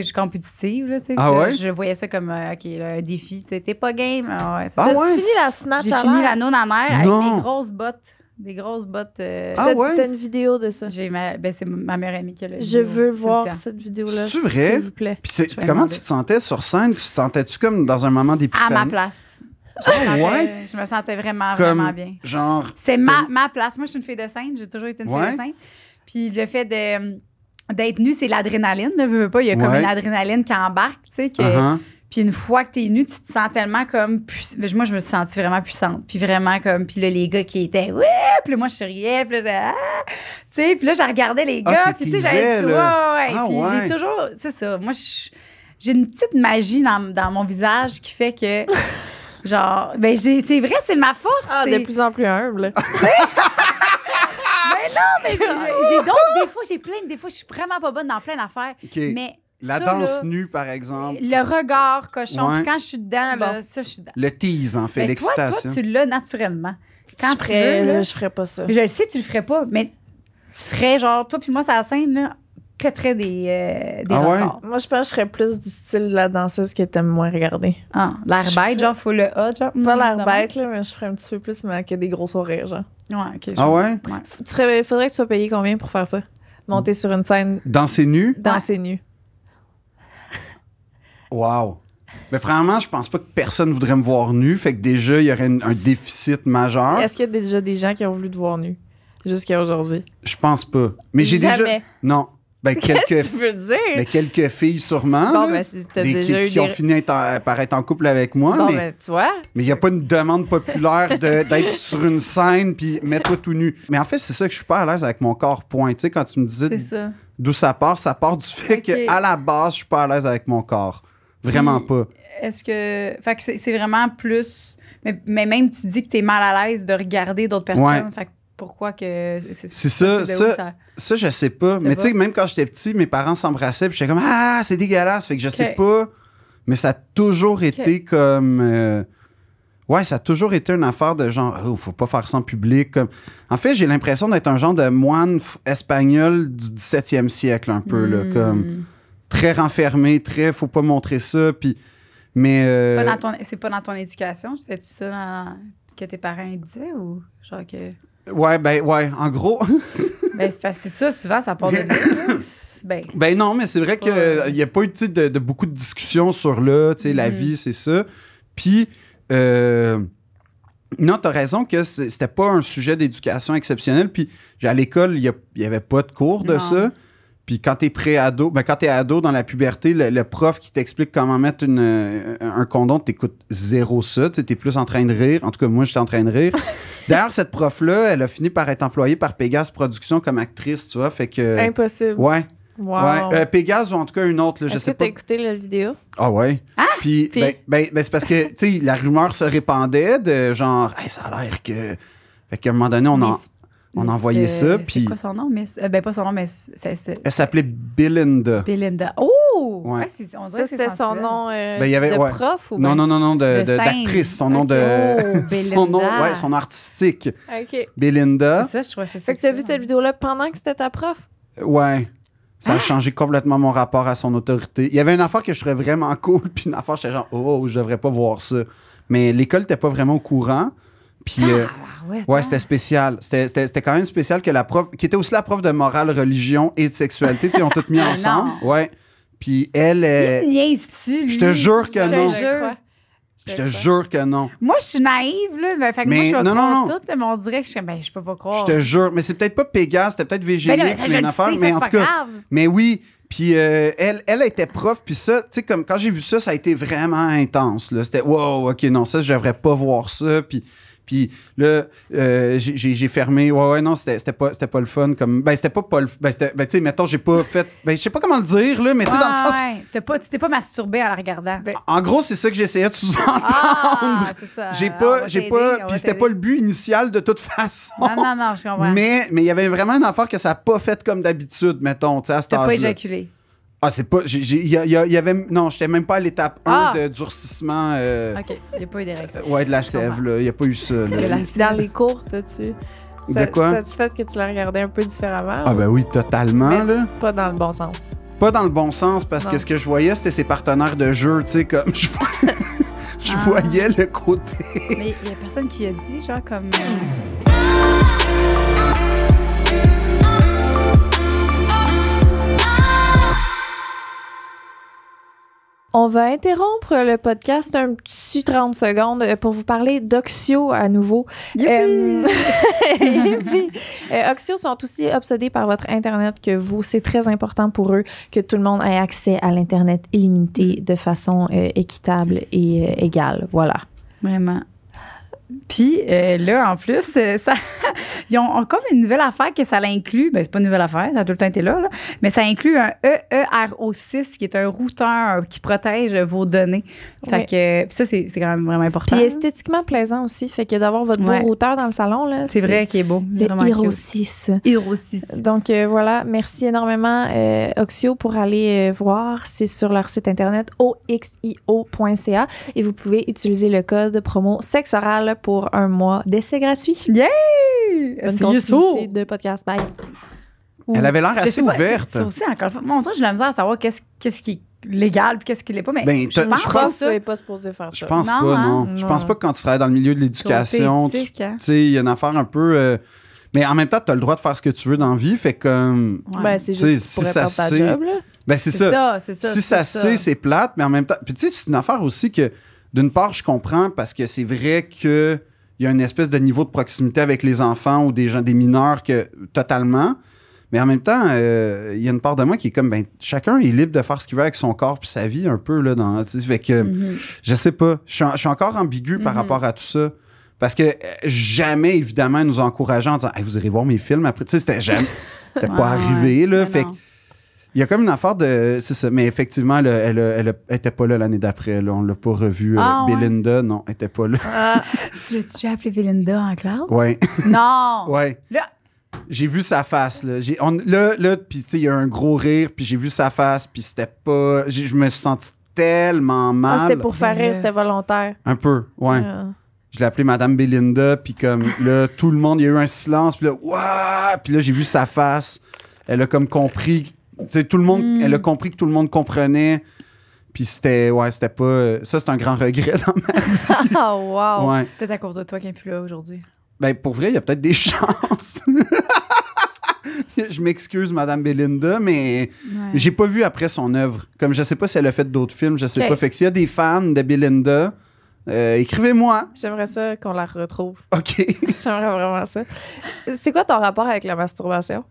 suis compétitive. ah ouais? Je voyais ça comme euh, OK, un défi. T'es pas game. Ouais, ah ouais? Tu fini la snatch J'ai fini la non avec des grosses bottes. Des grosses bottes. Euh, ah ouais? T'as une vidéo de ça? J'ai ma, ben c'est ma mère amie qui a la Je veux voir cette vidéo-là. C'est vrai? S'il vous plaît. Puis comment tu te sentais sur scène? Tu te sentais-tu comme dans un moment d'épiphanie? À ma place. Oh, je, me sentais, vraiment, vraiment bien. Genre. C'est ma, place. Moi, je suis une fille de scène. J'ai toujours été une fille de scène. Puis le fait de d'être nue, c'est l'adrénaline, ne pas. Il y a comme une adrénaline qui embarque, tu sais, uh-huh. Puis une fois que tu es nue, tu te sens tellement comme. Moi, je me suis sentie vraiment puissante. Puis vraiment comme. Puis là, les gars qui étaient. Ouais! Puis moi, je riais. Puis là, ah! puis là, je regardais les ah, gars. puis tu sais, j'avais ouais, ouais. Ah, j'ai toujours. C'est ça. Moi, j'ai une petite magie dans, dans mon visage qui fait que. Genre, ben c'est vrai, c'est ma force. Ah, de plus en plus humble. mais non, mais j'ai d'autres défauts, j'ai plein de défauts. Je suis vraiment pas bonne dans plein d'affaires. Mais la danse nue, par exemple. Le regard cochon. Quand je suis dedans, ça, je suis dedans. Le tease, en fait, ben, l'excitation. Toi, tu l'as naturellement. Quand tu ferais, veux, je ferais pas ça. Je le sais, tu le ferais pas, mais tu serais genre, toi puis moi, ça la scène, là, pèterais des, euh, des ah Moi, je pense que je serais plus du style de la danseuse qui était moins regarder Ah, l'air bête, genre, faut le A, genre. Pas mhm, l'air bête, là, mais je ferais un petit peu plus que des gros oreilles, genre. Ouais, ok. Ah ouais? ouais. Tu faudrait que tu sois payé combien pour faire ça? Monter sur une scène. Danser nu? Danser ouais. nu. wow. Mais vraiment, je pense pas que personne voudrait me voir nu. Fait que déjà, il y aurait un déficit majeur. Est-ce qu'il y a déjà des gens qui ont voulu te voir nu jusqu'à aujourd'hui? Je pense pas. Mais j'ai déjà. Non quelques, ben, Qu'est-ce que tu veux dire? Ben, quelques filles sûrement. Ben, des, qui, qui ont fini par être en couple avec moi. mais, ben, tu vois. Mais il n'y a pas une demande populaire de, d'être sur une scène puis mettre tout nu. Mais en fait, c'est ça que je suis pas à l'aise avec mon corps point. Tu sais, quand tu me disais d'où ça part, ça part du fait que qu'à la base, je suis pas à l'aise avec mon corps. Vraiment pas. Est-ce que. Fait que c'est, vraiment plus. Mais, même tu dis que tu es mal à l'aise de regarder d'autres personnes. Fait pourquoi que c'est ça. Ça, ça, ça, je sais pas. Mais tu sais, même quand j'étais petit, mes parents s'embrassaient, puis j'étais comme Ah, c'est dégueulasse. Fait que je sais pas. Mais ça a toujours été comme. Euh, ouais, ça a toujours été une affaire de genre, oh, faut pas faire ça en public. En fait, j'ai l'impression d'être un genre de moine espagnol du 17e siècle, un peu, là, comme hmm. très renfermé, très, faut pas montrer ça. Puis, mais. Euh, c'est pas dans ton éducation, c'est-tu ça que tes parents disaient ou genre que. Ouais, ben, ouais, en gros. ben, c'est parce que ça, souvent, ça part de ben, ben, non, mais c'est vrai qu'il n'y a pas eu de, beaucoup de discussions sur là, tu sais, la mm-hmm. vie, c'est ça. Puis, euh, non, t'as raison que c'était pas un sujet d'éducation exceptionnel. Puis, à l'école, il n'y avait pas de cours de ça. Puis quand t'es pré-ado, ben quand t'es ado dans la puberté, le, prof qui t'explique comment mettre une, euh, un condom, t'écoutes zéro ça. T'es plus en train de rire. En tout cas, moi, j'étais en train de rire. D'ailleurs, cette prof-là, elle a fini par être employée par Pégase Productions comme actrice, tu vois. Fait que. Impossible. Ouais. Wow. Euh, Pégase ou en tout cas une autre, là, je sais pas. Est-ce écouté la vidéo? Ah ouais. Ah, puis, ben, ben, ben, c'est parce que, tu sais, la rumeur se répandait de genre, hey, ça a l'air que. Fait qu'à un moment donné, on en. On a envoyait ça. Puis... quoi son nom? Mais, euh, ben, pas son nom, mais. Elle s'appelait Belinda. Belinda. Oh! Ouais. on dirait que c'était son nom euh, ben, de prof ou pas ben? Non, non, non, non, d'actrice. Son nom de. Oh, son nom, ouais, son artistique. OK. Belinda. C'est ça, je crois c'est ça. Fait que tu as vu cette hein. vidéo-là pendant que c'était ta prof? Ouais. Ça a ah! changé complètement mon rapport à son autorité. Il y avait une affaire que je trouvais vraiment cool, puis une affaire, j'étais genre, oh, je devrais pas voir ça. Mais l'école était pas vraiment au courant. Puis. Euh, ah ouais, c'était spécial. C'était quand même spécial que la prof, qui était aussi la prof de morale, religion et de sexualité, ils ont toutes mis ah ensemble. Ouais. Puis elle est. Je te jure que non. Je te jure que non. Moi, je suis naïve, là. Ben, fait que moi, je non, non, tout, mais on dirait que je, ben, je peux pas croire. Je te jure. Mais c'est peut-être pas Pégase, c'était peut-être ben VGX, c'est mais une affaire. Sais, mais en tout cas. Grave. Mais oui. Puis euh, elle, elle était prof, puis ça, tu sais, comme quand j'ai vu ça, ça a été vraiment intense. C'était, wow, ok, non, ça, je devrais pas voir ça. Puis puis là, euh, j'ai fermé. Ouais, ouais, non, c'était pas, pas le fun. Comme, ben, c'était pas, pas le. Ben, ben tu sais, mettons, j'ai pas fait. Ben, je sais pas comment le dire, là, mais tu sais, dans le sens. Ouais, t'es pas, pas masturbé en la regardant. Ben, en gros, c'est ça que j'essayais de sous-entendre. Ah, c'est ça. J'ai pas. J'ai pas puis c'était pas le but initial de toute façon. Non, non, non, je comprends. Mais il y avait vraiment un effort que ça a pas fait comme d'habitude, mettons, tu sais, à cet T'as pas éjaculé. Ah, c'est pas. Il y, y, y, avait. Non, j'étais même pas à l'étape 1 ah! de durcissement. Euh, OK. Il n'y a pas eu d'érection. Euh, ouais, de la sève, là. Il n'y a pas eu ça. Là. Dans les cours, tu De quoi? Ça fait que tu la regardais un peu différemment? Ah, ben oui, totalement, là. Pas dans le bon sens. Pas dans le bon sens, parce que ce que je voyais, c'était ses partenaires de jeu, tu sais, comme. Je, ah. voyais le côté. Mais il y a personne qui a dit, genre, comme. Euh, On va interrompre le podcast un petit 30 secondes euh, pour vous parler d'Oxio à nouveau. Euh, euh, Oxio sont aussi obsédés par votre Internet que vous. C'est très important pour eux que tout le monde ait accès à l'Internet illimité de façon euh, équitable et égale. Voilà. Vraiment. Puis euh, là, en plus, euh, ça, ils ont, encore comme une nouvelle affaire que ça l'inclut. Ben, c'est pas une nouvelle affaire, ça a tout le temps été là, mais ça inclut un EERO6 qui est un routeur qui protège vos données. Fait que ça, c'est, quand même vraiment important. Puis esthétiquement plaisant aussi. Fait que d'avoir votre beau routeur dans le salon, là. C'est, vrai qu'il est beau. Le Hero 6. Hero 6. Donc euh, voilà, merci énormément, Oxio, pour aller voir. C'est sur leur site internet oxio.ca et vous pouvez utiliser le code promo sexoral pour un mois d'essai gratuit. Yeah! Bonne continuité de podcast. Bye. Elle avait l'air assez ouverte. C'est aussi, encore une fois, mon Dieu, j'ai la misère à savoir qu'est-ce qu'est-ce qui légal puis qu'est-ce ne l'est pas mais ben, je pense pas ça pas supposé faire ça. Hein? Je pense pas non. Je pense pas que quand tu travailles dans le milieu de l'éducation, hein? tu sais il y a une affaire un peu euh, mais en même temps, tu as le droit de faire ce que tu veux dans la vie, fait comme ben, c'est juste si ça c'est ben, c'est ça. Ça, ça. Si ça, c'est plate, mais en même temps, puis tu sais c'est une affaire aussi que d'une part, je comprends parce que c'est vrai qu'il y a une espèce de niveau de proximité avec les enfants ou des gens, des mineurs que totalement. Mais en même temps, euh, il y a une part de moi qui est comme, ben, chacun est libre de faire ce qu'il veut avec son corps puis sa vie un peu là. Dans, fait que mhm. je sais pas, je suis, encore ambigu par mhm. rapport à tout ça. Parce que euh, jamais, évidemment, nous encourageant en disant Vous irez voir mes films après. Tu c'était jamais. pas arrivé, là. Fait il y a comme une affaire de. C'est mais effectivement, elle, elle, était pas là l'année d'après. On l'a pas revue. Euh, ah, Belinda, non, elle était pas là. Ah, tu las déjà appelé Belinda en classe? Oui. Non! oui. J'ai vu sa face. Là, là, il y a un gros rire, puis j'ai vu sa face, puis c'était pas. Je me suis senti tellement ah, mal. c'était pour faire rire, euh. c'était volontaire. Un peu, ouais. je l'ai appelée Madame Belinda, puis comme là, tout le monde, il y a eu un silence, puis là, Puis là, j'ai vu sa face. Elle a comme compris tout le monde, elle a hmm. compris que tout le monde comprenait. Puis c'était, ouais, c'était pas. Ça, c'est un grand regret dans Ah, wow! C'est peut-être à cause de toi qu'elle n'est plus là aujourd'hui. Ben, pour vrai, il y a peut-être des chances. je m'excuse, Madame Belinda, mais je j'ai pas vu après son œuvre. Comme je sais pas si elle a fait d'autres films, je sais pas. Fait que s'il y a des fans de Belinda, euh, écrivez-moi. J'aimerais ça qu'on la retrouve. OK. J'aimerais vraiment ça. C'est quoi ton rapport avec la masturbation?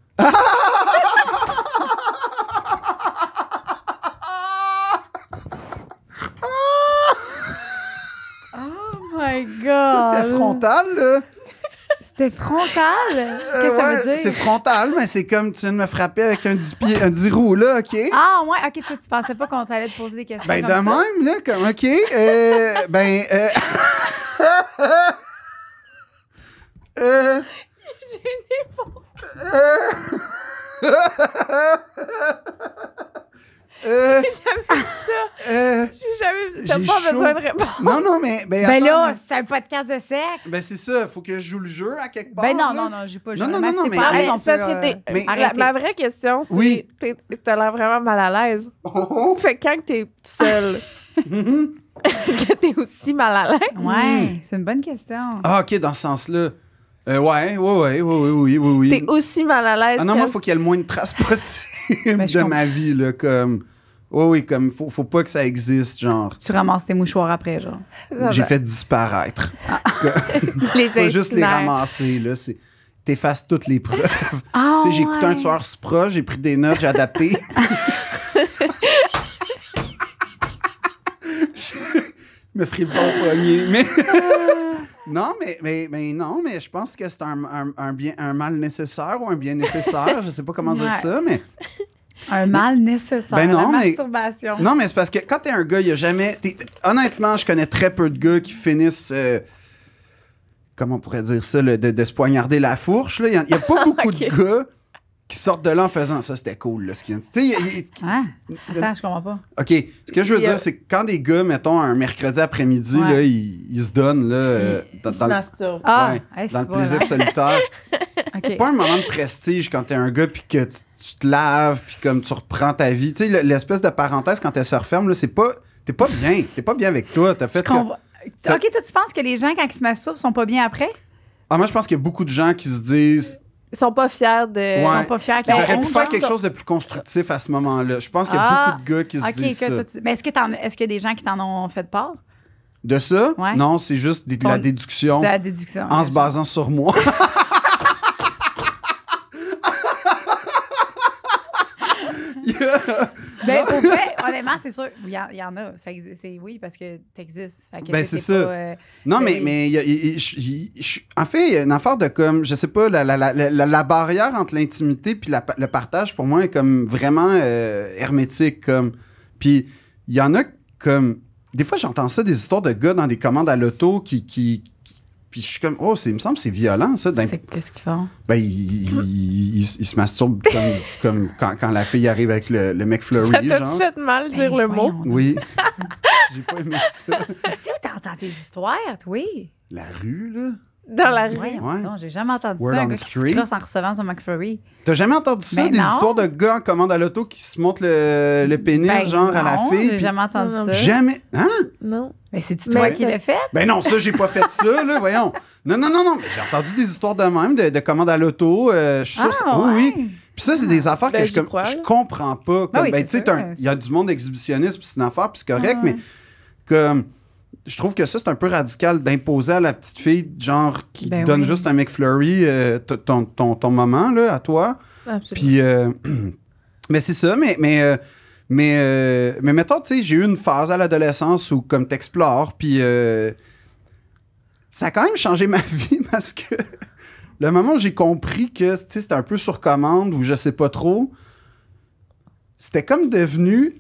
c'était frontal, là. C'était frontal? Euh, Qu'est-ce que ça veut dire? C'est frontal, mais c'est comme tu viens de me frapper avec un 10 pieds, un 10 roues, là, OK? Ah, ouais, OK, tu, tu pensais pas qu'on t'allait te poser des questions. Ben, de même, là, comme, OK. Euh, ben. Euh, euh, euh J'ai une épaule. Euh, j'ai jamais vu ça. Euh, j'ai jamais vu. T'as pas besoin de répondre. Non, non, mais. Ben, là, c'est un podcast de sexe. ben, c'est ça. Faut que je joue le jeu à quelque ben part. Ben non, non, non, j'ai pas joué non, non, non, euh, mais- la- ma vraie question, c'est Oui. t'es- t'as l'air vraiment mal à l'aise. Oh. Fait que quand t'es seule, seul, est-ce que t'es aussi mal à l'aise? Ouais, hmm. c'est une bonne question. ah, OK, dans ce sens-là. Euh, ouais, ouais, ouais, ouais, ouais, oui, oui, oui. T'es aussi mal à l'aise. Ah non, moi, il faut qu'il y ait le moins de traces possible ben, de ma vie, là, comme... Oui, oui, comme faut, faut pas que ça existe, genre. Tu ramasses tes mouchoirs après, genre. Ah, j'ai ben. fait disparaître. Ah. les juste les ramasser, là. C'est effaces toutes les preuves. Ah, tu sais, j'ai écouté un tueur Spra, j'ai pris des notes, j'ai adapté. je me ferai poignet, mais. Non, mais, mais, non, mais je pense que c'est un, bien, un mal nécessaire ou un bien nécessaire. Je sais pas comment dire ça, mais un mal nécessaire, ben non, la mais, masturbation. Non, mais c'est parce que quand t'es un gars, il y a jamais... Honnêtement, je connais très peu de gars qui finissent... Euh, comment on pourrait dire ça, de, se poignarder la fourche. Il n'y a, pas beaucoup de gars qui sortent de là en faisant ça, c'était cool, attends, je comprends pas. OK. Ce que je veux dire, c'est que quand des gars, mettons, un mercredi après-midi, ils, se donnent là, euh, dans, le, ah, plaisir solitaire, c'est pas un moment de prestige quand t'es un gars et que tu tu te laves, puis comme tu reprends ta vie. Tu sais, l'espèce de parenthèse quand elle se referme, là, c'est pas. T'es pas bien. T'es pas bien avec toi. T'as fait. Que, Ok, toi, tu penses que les gens, quand ils se masturbent, sont pas bien après? Ah, moi, je pense qu'il y a beaucoup de gens qui se disent. Ils sont pas fiers de. Ils sont pas fiers J'aurais pu faire quelque chose de plus constructif à ce moment-là. Je pense qu'il y a ah. beaucoup de gars qui se disent. ça. Mais est-ce qu'il y a des gens qui t'en ont fait part? De ça? Non, c'est juste de la déduction. De la déduction. En se basant sur moi. ben, au fait, honnêtement, c'est sûr, il y, en a. oui, parce que t'existes. Ben, c'est ça. Euh, non, mais, mais en fait, il y a une affaire de comme, je sais pas, la, barrière entre l'intimité puis le partage, pour moi, est comme vraiment euh, hermétique. Comme. Puis il y en a comme... Des fois, j'entends ça, des histoires de gars dans des commandes à l'auto qui puis je suis comme, oh, il me semble que c'est violent, ça. Qu'est-ce qu'ils font? Ben, ils il, il, se masturbent comme, comme quand, quand, la fille arrive avec le, le genre. Ça t'a fait mal ben, dire le mot? Oui. J'ai pas aimé ça. Mais si où t'entends tes histoires, oui. La rue, là dans la rue. Non, j'ai jamais entendu ça. Un gars qui se crosse en recevant son McFlurry. T'as jamais entendu ça, des histoires de gars en commande à l'auto qui se montrent le, ben pénis, genre à la fille? J'ai jamais entendu ça. Jamais. Hein? Non. Mais c'est-tu toi qui l'as fait? Ben non, ça, j'ai pas fait ça, là, voyons. Non, non, non, non. J'ai entendu des histoires de même, de, commande à l'auto. Euh, je suis ah, sûr. Ouais. Oui, oui. Puis ça, c'est des ah. affaires que ben, je, comprends pas. ben, ben tu sais, il y a du monde exhibitionniste, puis c'est une affaire, puis c'est correct, ah, mais comme je trouve que ça, c'est un peu radical d'imposer à la petite fille, genre, qui ben donne juste un McFlurry, euh, ton, ton, ton, moment, là, à toi. Puis, euh, mais c'est ça, mais, mais, euh, mais, mais mettons, tu sais, j'ai eu une phase à l'adolescence où, comme, t'explores, puis ça a quand même changé ma vie parce que le moment où j'ai compris que, tu sais, c'était un peu sur commande ou je sais pas trop, c'était comme devenu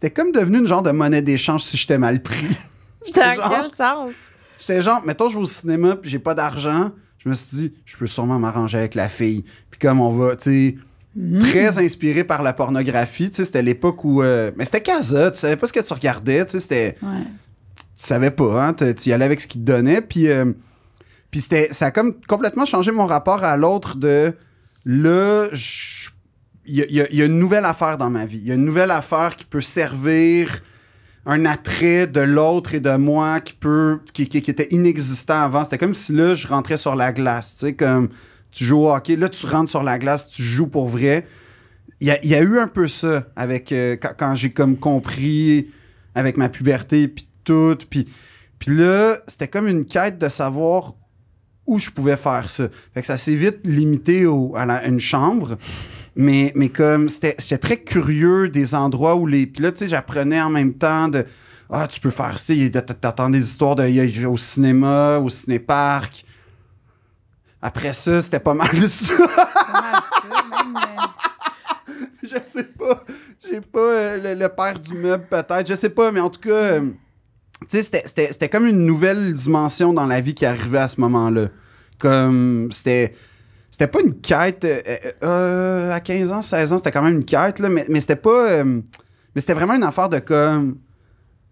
c'était comme devenu une genre de monnaie d'échange si j'étais mal pris. Dans quel sens? J'étais genre, mettons, je vais au cinéma puis j'ai pas d'argent. Je me suis dit, je peux sûrement m'arranger avec la fille. Puis comme on va, tu sais, hmm. très inspiré par la pornographie. Tu sais, c'était l'époque où. Euh, mais c'était casa, tu savais pas ce que tu regardais. Tu sais, c'était. Ouais. Tu savais pas, hein. Tu y allais avec ce qu'il te donnait. Puis, euh, puis c'était, ça a comme complètement changé mon rapport à l'autre de. Là, je il y, a une nouvelle affaire dans ma vie. Il y a une nouvelle affaire qui peut servir un attrait de l'autre et de moi qui peut qui, était inexistant avant. C'était comme si là, je rentrais sur la glace. Tu sais, comme tu joues au hockey, là, tu rentres sur la glace, tu joues pour vrai. Il y, a, eu un peu ça avec euh, quand, j'ai comme compris avec ma puberté, puis tout. Puis, puis là, c'était comme une quête de savoir où je pouvais faire ça. Fait que ça s'est vite limité à une chambre mais, comme c'était très curieux des endroits où les. Puis là, tu sais, j'apprenais en même temps de. Ah, tu peux faire ça. T'attends des histoires de, au cinéma, au cinéparc. Après ça, c'était pas mal ça. Euh, je sais pas. J'ai pas euh, le, père du meuble, peut-être. Je sais pas, mais en tout cas. Euh, tu sais, c'était comme une nouvelle dimension dans la vie qui arrivait à ce moment-là. Comme, c'était c'était pas une quête. Euh, euh, euh, à 15 ans, 16 ans, c'était quand même une quête, mais, mais c'était pas. mais c'était vraiment une affaire de comme.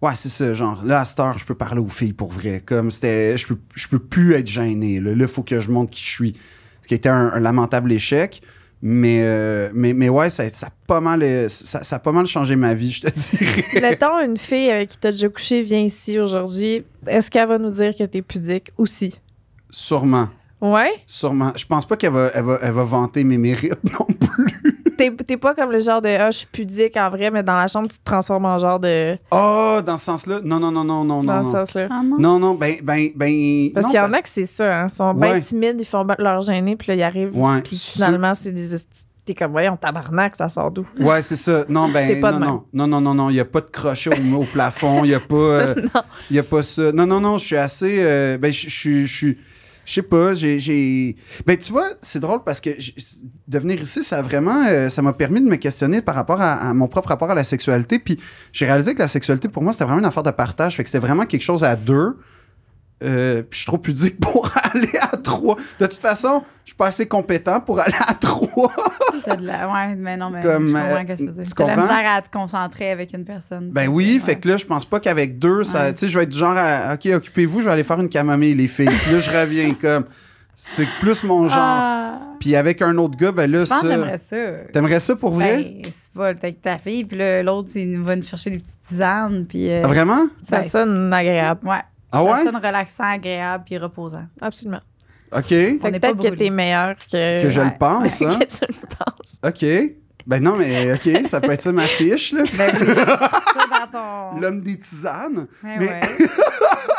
Ouais, c'est ça, genre, là, à cette heure, je peux parler aux filles pour vrai. Comme, c'était. Je peux, je peux plus être gêné. Là, il faut que je montre qui je suis. Ce qui était un, un lamentable échec. Mais, mais, mais ouais, ça, a pas mal, ça, a pas mal changé ma vie, je te dirais. Mettons, une fille qui t'a déjà couché vient ici aujourd'hui. Est-ce qu'elle va nous dire que t'es pudique aussi? Sûrement. Ouais. Sûrement. Je pense pas qu'elle va, elle va, elle va vanter mes mérites non plus. T'es pas comme le genre de ah, je suis pudique en vrai, mais dans la chambre, tu te transformes en genre de. oh, dans ce sens-là? Non, non, non, non, non. non. Dans ce sens-là. Ah, non. non, ben, ben, ben. Parce qu'il y en a que c'est ça, hein. Ils sont bien timides, ils font leur gêner, puis là, ils arrivent. Ouais. Puis finalement, c'est des t'es comme, voyons, tabarnak, ça sort d'où? Ouais, c'est ça. Non, ben, non, non, non, non, non, non, il n'y a pas de crochet au, au plafond, il n'y a pas. il euh, y a pas ça. Non, non, non, je suis assez. Euh, ben, je suis je sais pas, j'ai. Ben, tu vois, c'est drôle parce que devenir ici, ça vraiment. Euh, ça m'a permis de me questionner par rapport à, mon propre rapport à la sexualité. Puis j'ai réalisé que la sexualité, pour moi, c'était vraiment une affaire de partage. Fait que c'était vraiment quelque chose à deux. Euh, puis je suis trop pudique pour aller à trois. De toute façon, je suis pas assez compétent pour aller à trois. – Ouais, mais non, mais Comme, je comprends euh, qu'est-ce que c'est. la misère à te concentrer avec une personne. Ben oui, fait que là, je pense pas qu'avec deux, ça... Tu sais, je vais être du genre à... OK, occupez-vous, je vais aller faire une camomille, les filles. Puis là, je reviens comme... C'est plus mon genre. Ah. Puis avec un autre gars, ben là, je ça. J'aimerais ça. T'aimerais ça pour vrai? Ben, c'est pas, avec ta fille, puis l'autre, il va nous chercher des petites tisanes, puis. Euh, ah, vraiment? Ça sonne agréable. Ouais. Ah ouais? relaxant, agréable puis reposant. Absolument. OK. Peut-être que t'es meilleur que. Que je le pense. que hein? tu le penses. OK. Ben non, mais OK, ça peut être ça ma fiche, là. Ben ça dans ton... L'homme des tisanes. Ben mais... ouais.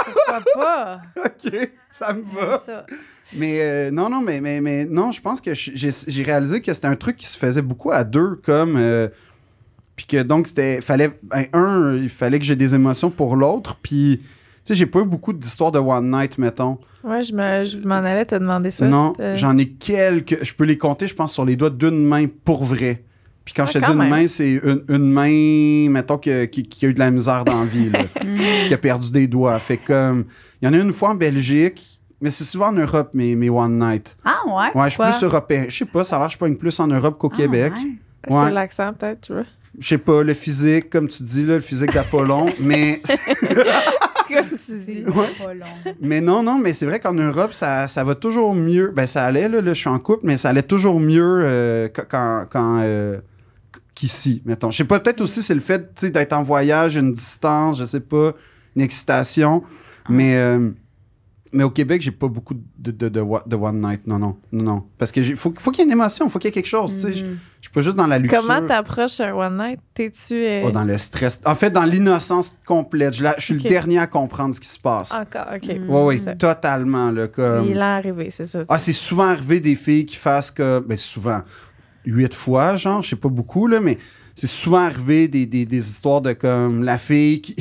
Pourquoi pas? OK, ça me va. Ça. Mais euh, non, non, mais, mais, mais non, je pense que j'ai réalisé que c'était un truc qui se faisait beaucoup à deux, comme... Euh, puis que donc, c'était... Fallait... Ben, un, il fallait que j'ai des émotions pour l'autre, puis sais, j'ai pas eu beaucoup d'histoires de One Night, mettons. Ouais, je, m'en allais te demander ça. Non, euh. j'en ai quelques. Je peux les compter, je pense, sur les doigts d'une main pour vrai. Puis quand ah, je te dis une main, c'est une, main, mettons, qui, a eu de la misère dans la vie, mm. qui a perdu des doigts. Fait comme. Euh, il y en a une fois en Belgique, mais c'est souvent en Europe, mes, One Night. Ah ouais? Ouais, je suis plus européen. Je sais pas, ça a l'air, je pogne plus en Europe qu'au ah, Québec. Ben, c'est l'accent, peut-être, tu vois je sais pas, le physique, comme tu dis, le physique d'Apollon, mais. Mais non, non, mais c'est vrai qu'en Europe, ça, ça, va toujours mieux. Ben, ça allait, là, je suis en couple, mais ça allait toujours mieux euh, euh, qu'ici, mettons. Je sais pas, peut-être aussi c'est le fait d'être en voyage, une distance, je sais pas, une excitation. Ah mais. Euh, mais au Québec, j'ai pas beaucoup de, de, one night. Non, non, non, Parce que faut, qu'il y ait une émotion, faut qu'il y ait quelque chose. Mm-hmm. Je, suis pas juste dans la luxure. Comment t'approches un one night T'es-tu. Euh, oh, dans le stress. En fait, dans l'innocence complète. Je, suis le dernier à comprendre ce qui se passe. Encore, ok. Mm-hmm. Oui, totalement. Là, Il est arrivé, c'est ça. Ah, c'est souvent arrivé des filles qui fassent que. Ben, souvent. Huit fois, genre, je sais pas beaucoup, là, mais c'est souvent arrivé des, des histoires de comme la fille qui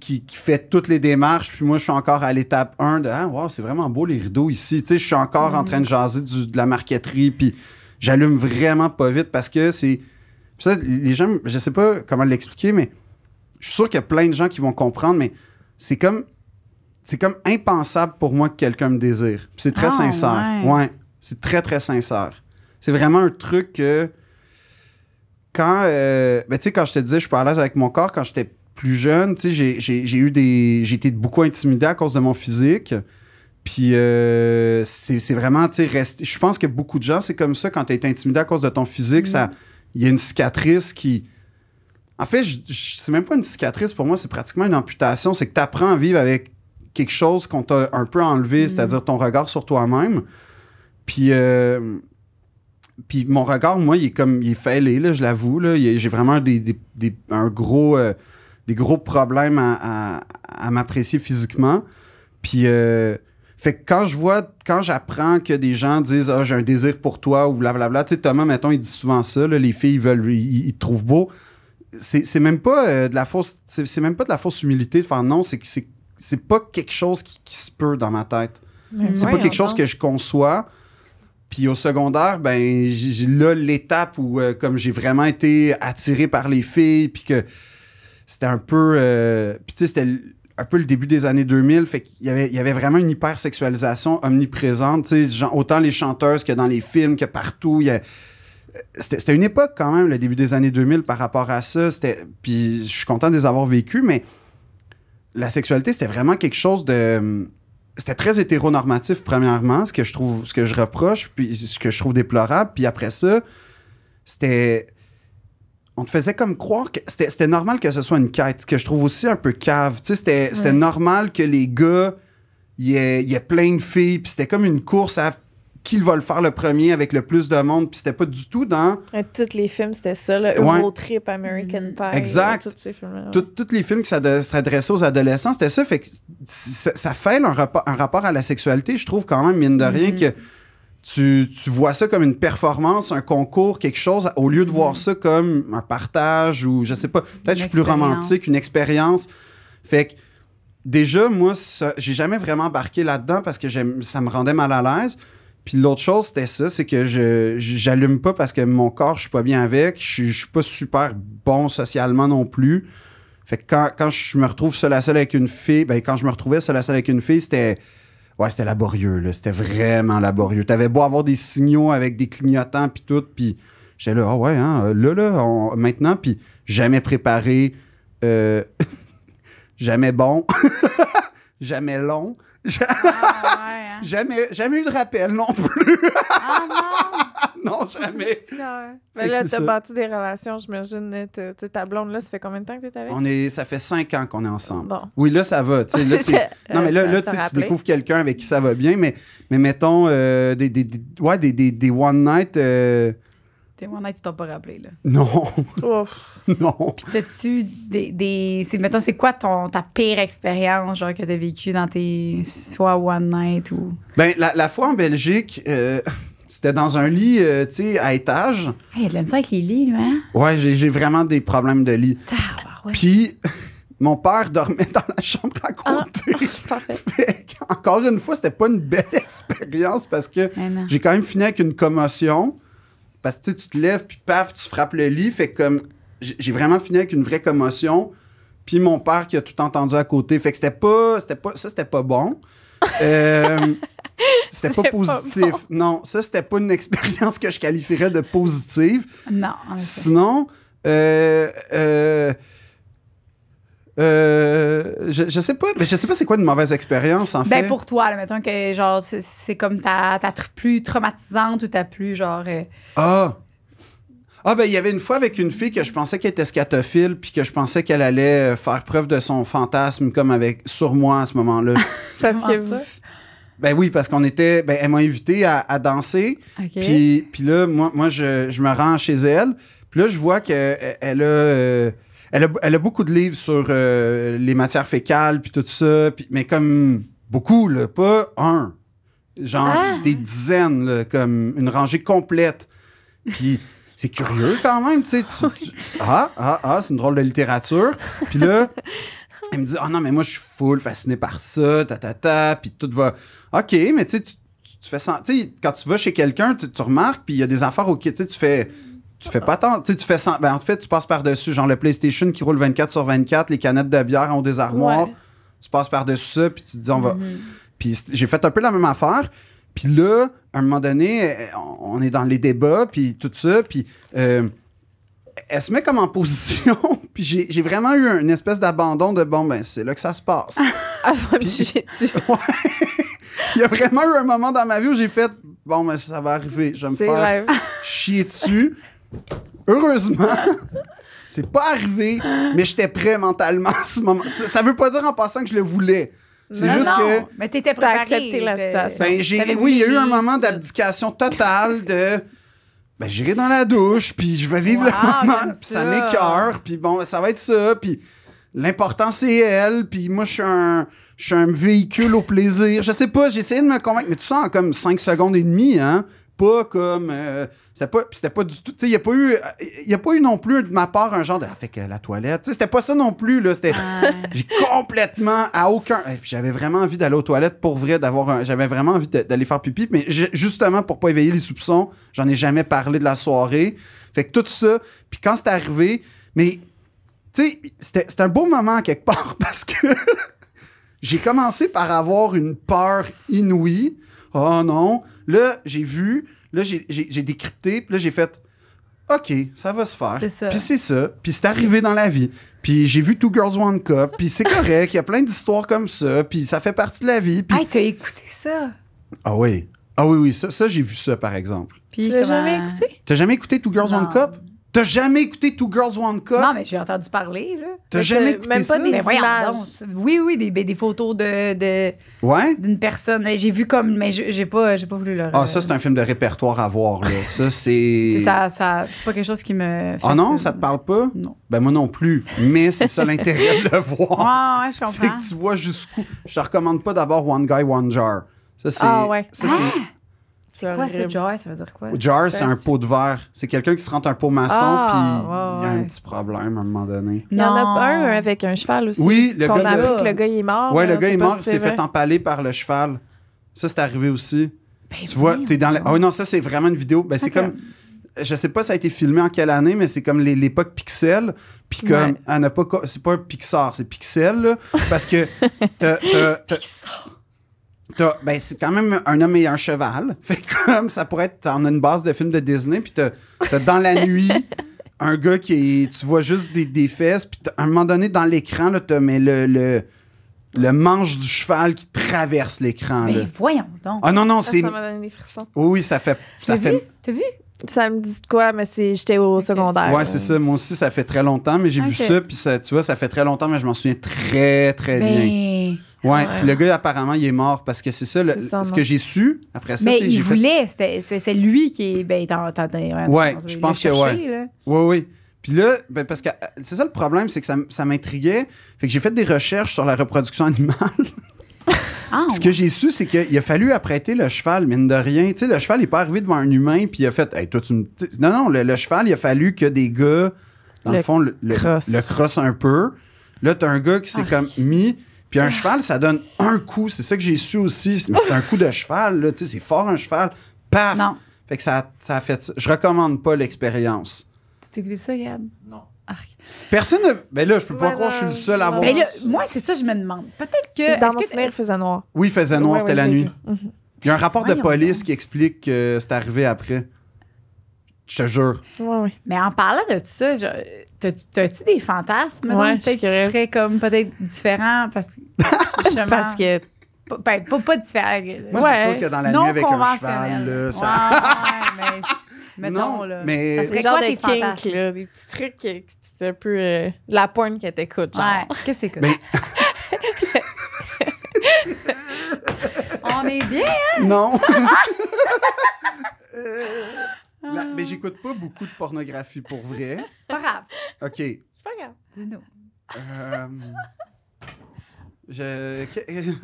qui, fait toutes les démarches. Puis moi, je suis encore à l'étape 1 de ah, wow, c'est vraiment beau les rideaux ici. Tu sais, je suis encore en train de jaser du, de la marqueterie. Puis j'allume vraiment pas vite parce que c'est. Ça, les gens, je sais pas comment l'expliquer, mais je suis sûr qu'il y a plein de gens qui vont comprendre, mais c'est comme. C'est comme impensable pour moi que quelqu'un me désire. C'est très ah, sincère. Ouais. c'est très, très sincère. C'est vraiment un truc que. Quand, euh, ben, tu sais, quand je te disais je suis pas à l'aise avec mon corps, quand j'étais plus jeune, tu sais, j'ai eu des. été beaucoup intimidé à cause de mon physique. Puis euh, c'est vraiment, tu sais, je pense que beaucoup de gens, c'est comme ça, quand tu es intimidé à cause de ton physique, il y a une cicatrice qui. En fait, c'est même pas une cicatrice pour moi, c'est pratiquement une amputation. C'est que tu apprends à vivre avec quelque chose qu'on t'a un peu enlevé, mm-hmm. c'est-à-dire ton regard sur toi-même. Puis. Euh, puis mon regard, moi, il est comme, il est fêlé, là, je l'avoue. J'ai vraiment des, un gros, euh, des gros problèmes à, m'apprécier physiquement. Puis, euh, fait que quand je vois, quand j'apprends que des gens disent Ah, j'ai un désir pour toi ou blablabla, tu sais, Thomas, mettons, il dit souvent ça, les filles, ils veulent, te trouvent beau. C'est même pas euh, de la fausse, c'est même pas de la fausse humilité de faire non, c'est que c'est pas quelque chose qui, se peut dans ma tête. Mm. C'est pas quelque chose que je conçois. Puis au secondaire, ben, j'ai là l'étape où, euh, comme j'ai vraiment été attiré par les filles, puis que c'était un peu. Euh, puis tu sais, c'était un peu le début des années 2000, fait qu'il y avait, il y avait vraiment une hyper-sexualisation omniprésente, tu sais, autant les chanteuses que dans les films, que partout. Il y euh, c'était, une époque quand même, le début des années 2000 par rapport à ça. C'était, puis je suis content de les avoir vécues, mais la sexualité, c'était vraiment quelque chose de. Euh, c'était très hétéronormatif, premièrement, ce que je trouve, ce que je reproche, puis ce que je trouve déplorable. Puis après ça, c'était on te faisait comme croire que c'était normal que ce soit une quête, que je trouve aussi un peu cave. Tu c'était normal que les gars, il y ait plein de filles, puis c'était comme une course à qui va le faire le premier avec le plus de monde, puis c'était pas du tout dans... tous les films, c'était ça, le Trip, American mm. Pie. Exact. Tous les films qui s'adressaient aux adolescents, c'était ça, fait que ça, fait un, rapport, un rapport à la sexualité, je trouve quand même, mine de mm-hmm. rien, que tu, vois ça comme une performance, un concours, quelque chose, au lieu de voir mm. ça comme un partage ou je sais pas, peut-être je suis plus romantique, une expérience. Fait que déjà, moi, j'ai jamais vraiment embarqué là-dedans parce que ça me rendait mal à l'aise. Puis l'autre chose, c'était ça, c'est que je j'allume pas parce que mon corps, je suis pas bien avec, je, je suis pas super bon socialement non plus. Fait que quand, quand je me retrouve seul à seul avec une fille, ben quand je me retrouvais seul à seul avec une fille, c'était Ouais, c'était laborieux, là. C'était vraiment laborieux. T'avais beau avoir des signaux avec des clignotants, puis tout, puis j'étais là, oh ouais, hein, là, là, maintenant, puis jamais préparé, euh, jamais bon, jamais long. Jamais, ah, hein. jamais, jamais eu de rappel non plus. ah non, non, jamais. Mais ben là, t'as bâti des relations, j'imagine. Euh, ta blonde, là, ça fait combien de temps que t'es avec? On est, ça fait cinq ans qu'on est ensemble. Oui, là, ça va. Là, euh, non, mais là, là tu découvres quelqu'un avec qui ça va bien, mais, mais mettons, euh, des, des, ouais, des, des, one night... T'es one night, tu t'ont pas rappelé, là. Non. non. Puis tu des. des mettons, c'est quoi ton, ta pire expérience, genre, que t'as vécue dans tes. soit one night ou. Ben, la, la fois en Belgique, c'était dans un lit, euh, tu sais, à étage. Ah, il y a de avec les lits, lui, hein? Ouais, j'ai vraiment des problèmes de lit. Puis, mon père dormait dans la chambre à ah, côté. Encore une fois, c'était pas une belle expérience parce que j'ai quand même fini avec une commotion. Parce que tu te lèves, puis paf, tu frappes le lit. Fait comme j'ai vraiment fini avec une vraie commotion. Puis mon père qui a tout entendu à côté. Fait que c'était pas, c'était pas, ça c'était pas bon. Euh, c'était pas positif. Non, ça, c'était pas une expérience que je qualifierais de positive. Non. Sinon, euh, euh, euh, je, je sais pas, mais je sais pas c'est quoi une mauvaise expérience en ben pour toi, là, mettons que genre c'est comme ta, plus traumatisante ou ta plus genre. Ah. Ah ben il y avait une fois avec une fille que je pensais qu'elle était scatophile puis que je pensais qu'elle allait faire preuve de son fantasme comme avec sur moi à ce moment-là. Parce que ben oui, parce qu'on était. Ben, elle m'a invité à, danser. Puis, puis là, moi, moi je, je, me rends chez elle. Puis là, je vois qu'elle elle a. Euh, elle a, elle a, beaucoup de livres sur euh, les matières fécales, puis tout ça, mais comme beaucoup, là, pas un. Genre ah! des dizaines, comme une rangée complète. Puis c'est curieux quand même, tu sais. ah, ah, ah, c'est une drôle de littérature. Puis là, elle me dit Ah non mais moi je suis full fasciné par ça ta ta ta puis tout va ok mais tu sais tu, fais tu sais quand tu vas chez quelqu'un tu, remarques puis il y a des affaires ok tu sais tu fais tu fais pas tant tu sais tu fais sans ben, en fait tu passes par dessus genre le PlayStation qui roule 24 sur 24 les canettes de bière ont des armoires tu passes par dessus ça puis tu te dis on va mm-hmm. puis j'ai fait un peu la même affaire puis là à un moment donné on est dans les débats puis tout ça puis euh, elle se met comme en position, puis j'ai vraiment eu une espèce d'abandon de bon, ben c'est là que ça se passe. Ah, puis, ouais, il y a vraiment eu un moment dans ma vie où j'ai fait bon, ben ça va arriver, je vais me faire chier dessus. Heureusement, c'est pas arrivé, mais j'étais prêt mentalement à ce moment. Ça, ça veut pas dire en passant que je le voulais. C'est juste non. que. Mais t'étais prêt à accepter la situation. Ben, oui, il y a eu un moment d'abdication totale de ben, j'irai dans la douche, puis je vais vivre le moment, puis ça, ça m'écœure, puis bon, ça va être ça, puis l'important, c'est elle, puis moi, je suis un, un véhicule au plaisir. Je sais pas, j'ai essayé de me convaincre, mais tout ça en comme 5 secondes et demie, hein, pas comme... Euh, c'était pas, c'était pas du tout. il n'y a pas eu. Il a pas eu non plus de ma part un genre de. Ah, fait que la toilette. Tu sais, c'était pas ça non plus, là. C'était. J'ai complètement, à aucun. Eh, j'avais vraiment envie d'aller aux toilettes pour vrai, d'avoir J'avais vraiment envie d'aller faire pipi, mais justement, pour pas éveiller les soupçons, j'en ai jamais parlé de la soirée. Fait que tout ça. Puis quand c'est arrivé, mais. Tu sais, c'était, c'était un beau moment quelque part parce que. j'ai commencé par avoir une peur inouïe. Oh non. Là, j'ai vu Là, j'ai décrypté, puis là, j'ai fait OK, ça va se faire. Puis c'est ça. Puis c'est arrivé dans la vie. Puis j'ai vu Two Girls One Cup. Puis c'est correct. Il y a plein d'histoires comme ça. Puis ça fait partie de la vie. Ah, t'as écouté ça? Ah oui. Ah oui, oui. Ça, j'ai vu ça, par exemple. tu l'as jamais écouté? T'as jamais écouté Two Girls One Cup? T'as jamais écouté Two Girls One Cup? Non, mais j'ai entendu parler. Là. T'as jamais écouté même pas Des mais images. oui, oui, des, ben, des photos de, ouais? d'une personne. J'ai vu comme, mais j'ai pas, j'ai pas voulu le. Ah, ça c'est un film de répertoire à voir. Là. ça c'est. ça, ça c'est pas quelque chose qui me. Ah non, ça te parle pas? Non. Ben moi non plus. Mais c'est ça l'intérêt de le voir. Ouais, ouais, je comprends. C'est que tu vois jusqu'où. Je te recommande pas d'abord One Guy One Jar. Ça c'est. Ah ouais. Ça, c'est... Ah! C'est quoi c'est jar? Ça veut dire quoi? Jar, c'est un pot de verre. C'est quelqu'un qui se rend un pot maçon, ah, puis il y a un petit problème à un moment donné. Il y en a un avec un cheval aussi. Oui, le gars. le gars, est mort. Ouais, le gars, est mort, il s'est fait empaler par le cheval. Ça, c'est arrivé aussi. Ben tu vois, t'es dans la... Ah oui, non, ça, c'est vraiment une vidéo. Ben, c'est comme... Je sais pas ça a été filmé en quelle année, mais c'est comme l'époque Pixel. Puis comme, elle pas... C'est pas un Pixar, c'est Pixel, Parce que... Pixar ben, c'est quand même un homme et un cheval. Fait comme ça pourrait être, on a une base de films de Disney, puis t'as, dans la nuit un gars qui est, tu vois juste des, des fesses, puis à un moment donné dans l'écran, là, t'as mais le, le, manche du cheval qui traverse l'écran. Mais voyons donc. Ah non, non, c'est. m'a donné des frissons. Oui, ça fait. Ça T'as vu? T'as vu? Ça me dit quoi, mais c'est j'étais au secondaire. Ouais, c'est ça. Moi aussi, ça fait très longtemps, mais j'ai vu ça. Puis ça, tu vois, ça fait très longtemps, mais je m'en souviens très, très bien. Ouais, puis le gars, apparemment, il est mort parce que c'est ça, ce que j'ai su après ça. Mais il voulait, c'est lui qui est. Ben, ouais, je pense que oui. ouais. Oui, oui. Puis là, ben parce que euh, c'est ça le problème, c'est que ça, ça m'intriguait. Fait que j'ai fait des recherches sur la reproduction animale. Ah, ce que j'ai su, c'est qu'il a fallu apprêter le cheval, mine de rien. Tu sais, le cheval n'est pas arrivé devant un humain, puis il a fait toi, tu Non, non, le, cheval, il a fallu que des gars, dans le, fond, le, cross. un peu. Là, as un gars qui s'est ah, comme mis puis un ah. cheval, ça donne un coup. C'est ça que j'ai su aussi. c'est un coup de cheval, là. Tu sais, c'est fort un cheval. Paf! Fait que ça, ça a fait ça. Je recommande pas l'expérience. T'as écouté ça, Gab? Non. Personne ne. Ben là, je peux pas croire que je suis le seul à voir. Mais ben moi, c'est ça, je me demande. Peut-être que. Dans ce que... souvenir, il faisait noir. Oui, il faisait noir, c'était la nuit. Mhm. Il y a un rapport de police qui explique que c'est arrivé après. Je te jure. Oui, oui. Mais en parlant de ça, je T'as-tu des fantasmes comme peut-être différents parce que parce que ben, pas, différents. Moi, c'est sûr que dans la nuit avec un cheval, ça. mais non, là. Mais... quoi, des petits trucs qui étaient un peu euh, la porn que t'écoutes, genre. qu'est-ce que c'est ben On est bien, hein? Non mais ah. j'écoute pas beaucoup de pornographie pour vrai. Pas grave. OK. C'est pas grave. Dis-nous. Euh, je...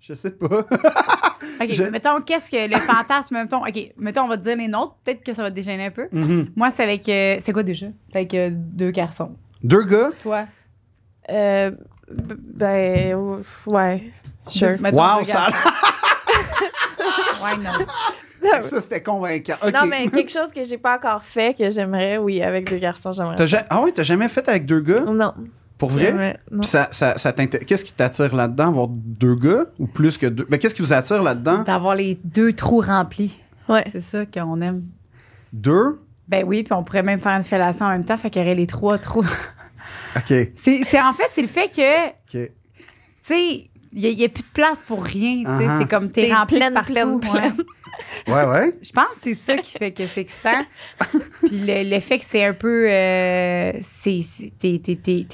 je sais pas. OK, mettons, qu'est-ce que le fantasme, mettons, OK, mettons, on va dire les nôtres, peut-être que ça va te déchaîner un peu. Mhm. Moi, c'est avec, euh, c'est quoi déjà? C'est avec euh, deux garçons. Deux gars. Toi? ben, ouais. Sure. mettons, Wow, ça Why not? ça, c'était convaincant. Non, mais quelque chose que j'ai pas encore fait, que j'aimerais, oui, avec deux garçons, j'aimerais. ah oui, t'as jamais fait avec deux gars? Non. Pour vrai? Puis ça, qu'est-ce qui t'attire là-dedans? Avoir deux gars ou plus que deux? Mais qu'est-ce qui vous attire là-dedans? D'avoir les deux trous remplis. Ouais. C'est ça qu'on aime. Deux? Ben oui, puis on pourrait même faire une fellation en même temps, fait qu'il y aurait les trois trous. OK. C'est, en fait, c'est le fait que. OK. Tu sais, il n'y a, plus de place pour rien. tu sais C'est comme t'es rempli partout. Pleine, Ouais, ouais. Je pense que c'est ça qui fait que c'est excitant. Puis le, fait que c'est un peu. Euh,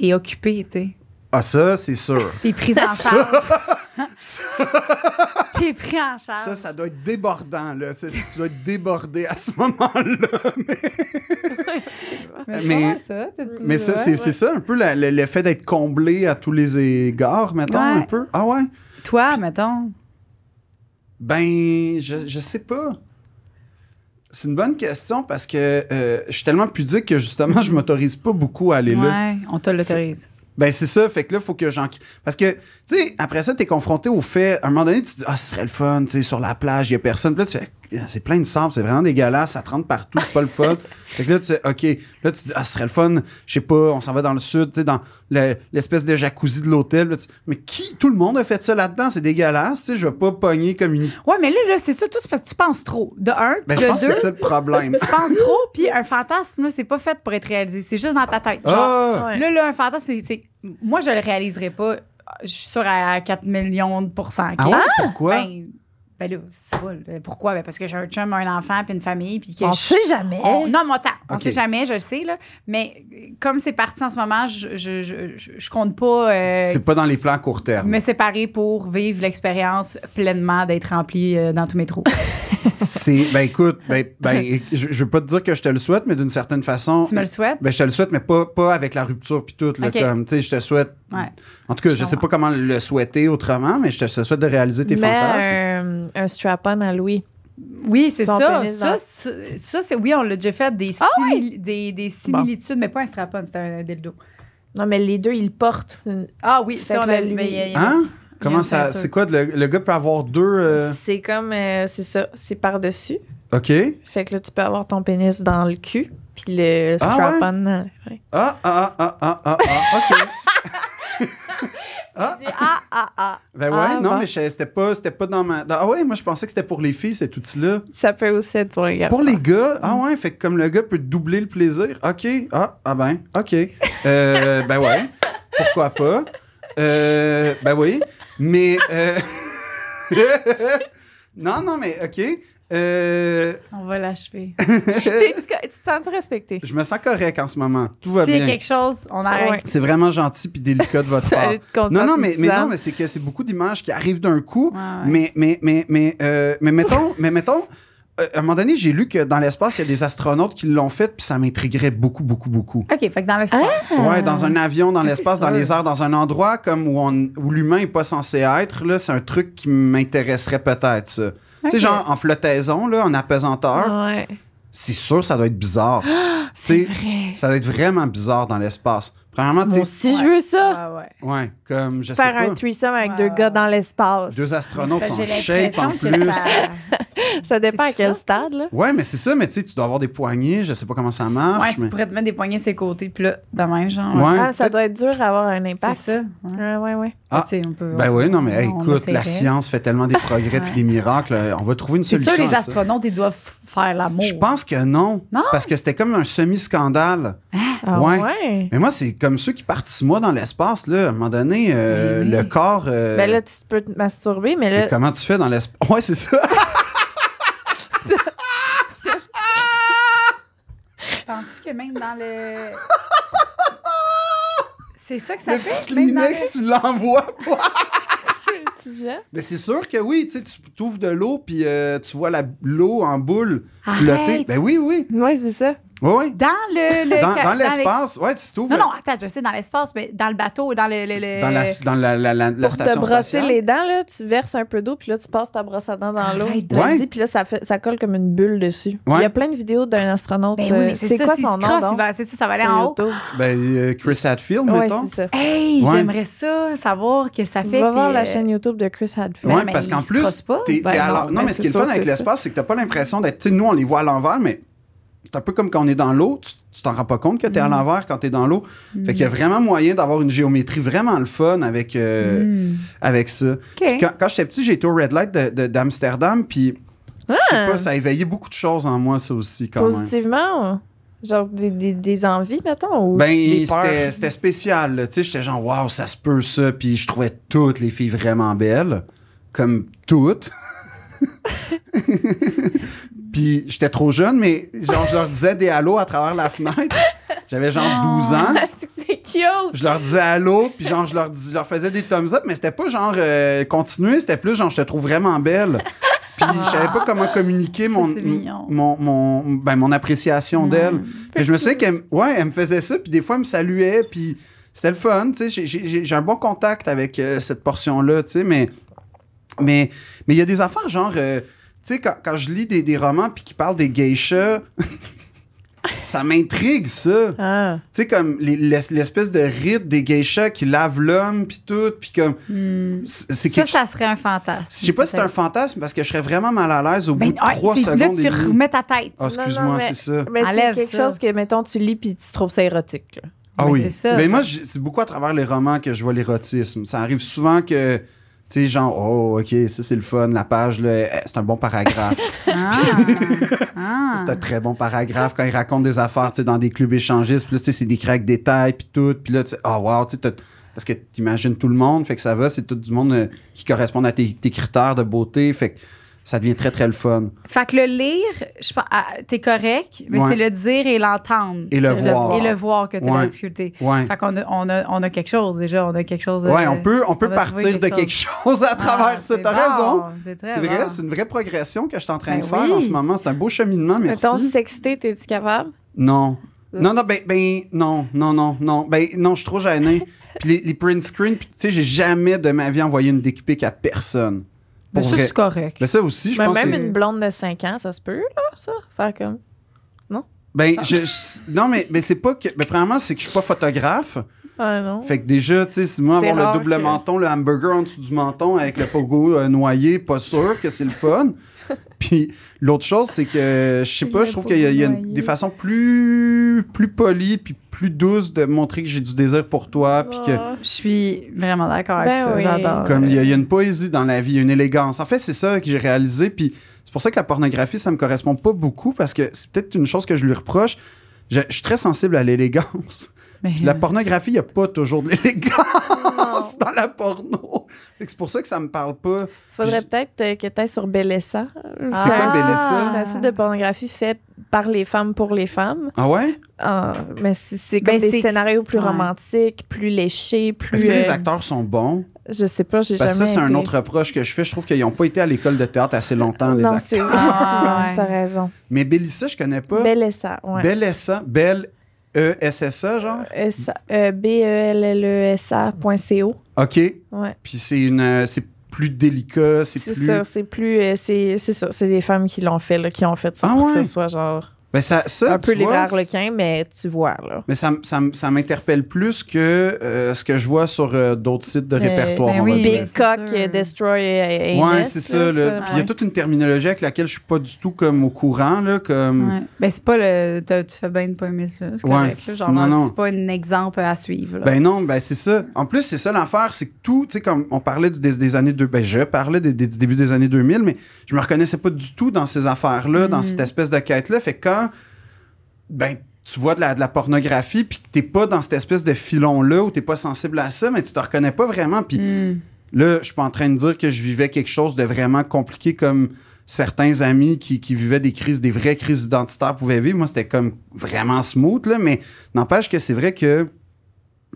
t'es, occupé, tu sais. Ah, ça, c'est sûr. T'es pris en charge. T'es pris en charge. Ça, ça doit être débordant, là. tu dois être débordé à ce moment-là. Mais, mais, ça, mais, c'est, ça, un peu l'effet le, fait d'être comblé à tous les égards, mettons, un peu. Ah ouais. Toi, mettons. Ben, je, je sais pas. C'est une bonne question parce que euh, je suis tellement pudique que justement, je m'autorise pas beaucoup à aller là. Ouais, on te l'autorise. Ben, c'est ça. Fait que là, il faut que j'en. Parce que tu sais, après ça, t'es confronté au fait. À un moment donné, tu te dis, ah, ce serait le fun, tu sur la plage, il y a personne. Puis là, tu fais, ah, c'est plein de sable, c'est vraiment dégueulasse, ça te rentre partout, c'est pas le fun. fait que là, tu fais, OK. Là, tu te dis, ah, ce serait le fun, je sais pas, on s'en va dans le sud, tu dans l'espèce de jacuzzi de l'hôtel. Mais qui, tout le monde a fait ça là-dedans, c'est dégueulasse, tu sais, je vais pas pogner comme une. Ouais, mais là, là c'est ça, tout, parce que tu penses trop. De un, ben, de je pense deux. C'est ça le problème. tu penses trop, puis un fantasme, là c'est pas fait pour être réalisé, c'est juste dans ta tête. Ah! là, là, un fantasme, c'est. Moi, je le réaliserai pas je suis sûre à 4 millions de pourcents. Ah, ah! pourquoi? Ben, ben Pourquoi? Ben parce que j'ai un chum, un enfant, puis une famille. Puis que on je... sait jamais. non, mon temps. On ne sait jamais, je le sais. Mais euh, comme c'est parti en ce moment, je, ne compte pas. Euh, c'est pas dans les plans court terme. Me séparer pour vivre l'expérience pleinement d'être rempli euh, dans tous mes trous. c'est. Ben écoute, ben, ben je, ne veux pas te dire que je te le souhaite, mais d'une certaine façon. Tu me le souhaites? Ben je te le souhaite, mais pas, pas avec la rupture puis tout. le je te souhaite. En tout cas, je ne sais pas comment le souhaiter autrement, mais je te souhaite de réaliser tes fantasmes un strap-on à Louis. Oui, c'est ça. Ça, c'est, oui, on l'a déjà fait des, ah des, similitudes, mais pas un strap-on, c'était un, dildo. Non, mais les deux, ils portent. Ah oui, c'est. ça, on a, lui... hein? Comment ça. C'est quoi? Le, gars peut avoir deux. Euh? C'est comme. Euh, c'est ça. C'est par-dessus. OK. Fait que là, tu peux avoir ton pénis dans le cul, puis le ah strap-on. Ah, ah, ah, ah, ah, ah, ah, OK. Ah, ah, ah, ah. Ben ouais, ah, non, mais c'était pas, pas dans ma. ah ouais, moi je pensais que c'était pour les filles cet outil-là. Ça peut aussi être pour les gars. Pour les gars, mm. ah ouais, fait que comme le gars peut doubler le plaisir, ok, ah, ah ben, ok. Euh, ben ouais, pourquoi pas. Euh, ben oui, mais. Euh, non, non, mais ok. Euh, on va l'achever. tu te sens respecté? Je me sens correct en ce moment. Tout va si a quelque chose, on arrête. C'est vraiment gentil puis délicat de votre part. Non, non, mais, mais non, mais c'est que c'est beaucoup d'images qui arrivent d'un coup. Mais, mais, mais, mais, euh, mais mettons, mais mettons. Euh, à un moment donné, j'ai lu que dans l'espace, il y a des astronautes qui l'ont fait, puis ça m'intriguerait beaucoup, beaucoup, beaucoup. OK, fait dans l'espace. Ah! ouais, dans un avion, dans ah, l'espace, dans les airs, dans un endroit comme où, où l'humain n'est pas censé être, là, c'est un truc qui m'intéresserait peut-être, ça. Tu sais, genre en flottaison, en apesanteur. Ouais. C'est sûr, ça doit être bizarre. c'est vrai. Ça doit être vraiment bizarre dans l'espace si je veux ça, ouais, comme je faire sais pas, un threesome avec deux gars dans l'espace. Deux astronautes en shape en plus. Ça, dépend à quel stade là. Ouais, mais c'est ça, mais tu sais, tu dois avoir des poignées, je sais pas comment ça marche. Ouais, tu pourrais te mettre des poignées ses côtés puis là, de même genre. Ouais, ah, ça doit être dur à avoir un impact. C'est ça. Ouais, ouais, ouais. Ah, on peut, ben oui, non, mais écoute, la science fait tellement des progrès puis des miracles, euh, on va trouver une solution. C'est sûr, les astronautes, ils doivent faire l'amour. Je pense que non, parce que c'était comme un semi-scandale. Hein? Ah ouais. Mais moi, c'est comme ceux qui partent moi dans l'espace, là, à un moment donné, euh, le corps. Mais euh, ben là, tu peux te masturber, mais là. comment tu fais dans l'espace? Ouais, c'est ça! Penses-tu que même dans le. C'est ça que ça le fait? Petit Kleenex, tu l'envoies pas! Mais c'est sûr que oui, tu sais, tu t'ouvres de l'eau puis euh, tu vois l'eau en boule flotter. Ben oui, oui. Ouais, c'est ça. Oui, Dans le. dans, l'espace, ouais, tu t'ouvres. Non, non, attends, je sais, dans l'espace, mais dans le bateau, dans le. dans la, dans la, Pour te brosser les dents, tu verses un peu d'eau, puis là, tu passes ta brosse à dents dans l'eau. Ouais. Puis là, ça, ça colle comme une bulle dessus. Il y a plein de vidéos d'un astronaute. Ben euh, c'est quoi son nom? C'est ça, ça va aller en haut. Ben, euh, Chris Hadfield, ouais, c'est ça. Hey, j'aimerais ça, savoir que ça fait. Va voir la euh, chaîne YouTube de Chris Hadfield. Oui, ben, ben, parce qu'en plus. Non, mais ce qui est le fun avec l'espace, c'est que tu n'as pas l'impression d'être. Tu nous, on les voit à l'envers, mais c'est un peu comme quand on est dans l'eau, tu t'en rends pas compte que tu es à mm. l'envers quand tu es dans l'eau. Fait qu'il y a mm. vraiment moyen d'avoir une géométrie vraiment le fun avec, euh, mm. avec ça. Quand, j'étais petit, j'ai été au Red Light d'Amsterdam, de, puis je sais ah! pas, ça a éveillé beaucoup de choses en moi, ça aussi. Positivement? Genre des, envies, mettons? ben, c'était spécial. Tu sais, j'étais genre, waouh, ça se peut ça. Puis je trouvais toutes les filles vraiment belles. Comme toutes. Puis j'étais trop jeune, mais genre, je leur disais des halo à travers la fenêtre. J'avais genre 12 ah, ans. c'est cute. Je leur disais allô, puis genre, je leur, dis, leur faisais des thumbs up, mais c'était pas genre euh, continuer, c'était plus genre, je te trouve vraiment belle. Puis je savais pas comment communiquer mon, mon, mon, ben, mon appréciation d'elle. Je me souviens qu'elle ouais, elle me faisait ça, puis des fois, elle me saluait, puis c'était le fun. tu sais, J'ai un bon contact avec euh, cette portion-là, mais sais, mais, mais y a des affaires genre. Euh, tu sais, quand, quand, je lis des, des romans puis qui parlent des geishas, ça m'intrigue, ça. Ah. Tu sais, comme l'espèce de rite des geishas qui lavent l'homme, puis tout, puis comme... Hmm. Ça, ça serait un fantasme. Je sais pas si c'est un fantasme, parce que je serais vraiment mal à l'aise au ben, bout de trois secondes. là tu remets ta tête. Ah, excuse-moi, c'est ça. Mais c'est quelque chose que, mettons, tu lis, puis tu trouves ça érotique. Là. Ah ben, oui. Ça, mais ben, moi, c'est beaucoup à travers les romans que je vois l'érotisme. Ça arrive souvent que tu genre, oh, OK, ça, c'est le fun, la page, là, eh, c'est un bon paragraphe. Ah, ah. C'est un très bon paragraphe quand il raconte des affaires, tu sais, dans des clubs échangistes. Puis tu sais, c'est des craques détails, puis tout. Puis là, tu sais, oh, wow, tu parce que tu imagines tout le monde, fait que ça va, c'est tout du monde euh, qui correspond à tes, tes critères de beauté. Fait que ça devient très, très le fun. Fait que le lire, je ah, t'es correct, mais c'est le dire et l'entendre. Et le voir. et le voir que t'as ouais. la difficulté. Fait qu'on a, on a, quelque chose déjà, on a quelque chose. Ouais, on peut, on peut partir de quelque chose, à ah, travers ça. T'as raison. C'est vrai, c'est une vraie progression que je suis en train ben de faire en ce moment. C'est un beau cheminement, merci. Mettons, sexité, t'es-tu capable? Non. Euh. Non, non, ben, ben, non, non, non, non. Ben, non, je suis trop gêné. puis les, print screens, tu sais, j'ai jamais de ma vie envoyé une dick à personne. Mais ben, ça, c'est correct. Mais ça aussi, je ben, pense. Même une blonde de 5 ans, ça se peut, là, ça? Faire comme. Non? Ben, ah. je, non, mais, mais c'est pas que. Mais premièrement, c'est que je suis pas photographe. Ah non. Fait que déjà, tu sais, moi, avoir le double menton, le hamburger en dessous du menton avec le pogo euh, noyé, pas sûr que c'est le fun. Puis l'autre chose, c'est que je sais pas, je trouve qu'il y a, des façons plus, plus polies puis plus douce de montrer que j'ai du désir pour toi. Puis que... Ah. Je suis vraiment d'accord avec ben ça. J'adore. Comme il y, a une poésie dans la vie, une élégance. En fait, c'est ça que j'ai réalisé. Puis c'est pour ça que la pornographie, ça me correspond pas beaucoup parce que c'est peut-être une chose que je lui reproche. Je, suis très sensible à l'élégance. la euh, pornographie, il n'y a pas toujours de l'élégance dans la porno. C'est pour ça que ça me parle pas. Faudrait peut-être que tu ailles sur Bélessa. C'est quoi ah. C'est un site de pornographie fait par les femmes pour les femmes. Ah ouais? Ah, mais c'est comme ben, des scénarios plus romantiques, plus léchés, plus. Est-ce que les euh, acteurs sont bons? Je sais pas, j'ai jamais. Ça, c'est un autre reproche que je fais. Je trouve qu'ils n'ont pas été à l'école de théâtre assez longtemps, les acteurs. Non, c'est vrai. Ah, t'as raison. Mais Bélissa, je connais pas. Bélissa, ouais. Bélissa, Belle. E-S-S-A, genre? E euh, B-E-L-L-E-S-A.co. OK. Ouais. Puis c'est une. Euh, plus délicat, c'est plus... Ça, c'est plus... Euh, c'est ça, c'est des femmes qui l'ont fait, là, qui ont fait ça ah pour que ce soit genre... Mais ben, ça, ça, un peu les mais tu vois. Là. Mais ça, ça, ça m'interpelle plus que euh, ce que je vois sur euh, d'autres sites de euh, répertoire. Ben oui, ben Big Cock, Destroy et Ouais, c'est ça. il y a toute une terminologie avec laquelle je suis pas du tout comme au courant. Là, comme... Ben, c'est pas le. Tu fais bien de pas aimer ça. C'est genre, c'est pas un exemple à suivre. Ben non, ben c'est ça. En plus, c'est ça l'affaire. C'est que tout, tu sais, comme on parlait des, années. De, ben, je parlais des, du début des années 2000, mais je me reconnaissais pas du tout dans ces affaires-là, dans mm. cette espèce de quête-là. Fait quand ben, tu vois de la, de la pornographie, puis que t'es pas dans cette espèce de filon-là où t'es pas sensible à ça, mais tu te reconnais pas vraiment. Puis hmm. là, je suis pas en train de dire que je vivais quelque chose de vraiment compliqué comme certains amis qui, qui vivaient des crises, des vraies crises identitaires pouvaient vivre. Moi, c'était comme vraiment smooth, là, mais n'empêche que c'est vrai que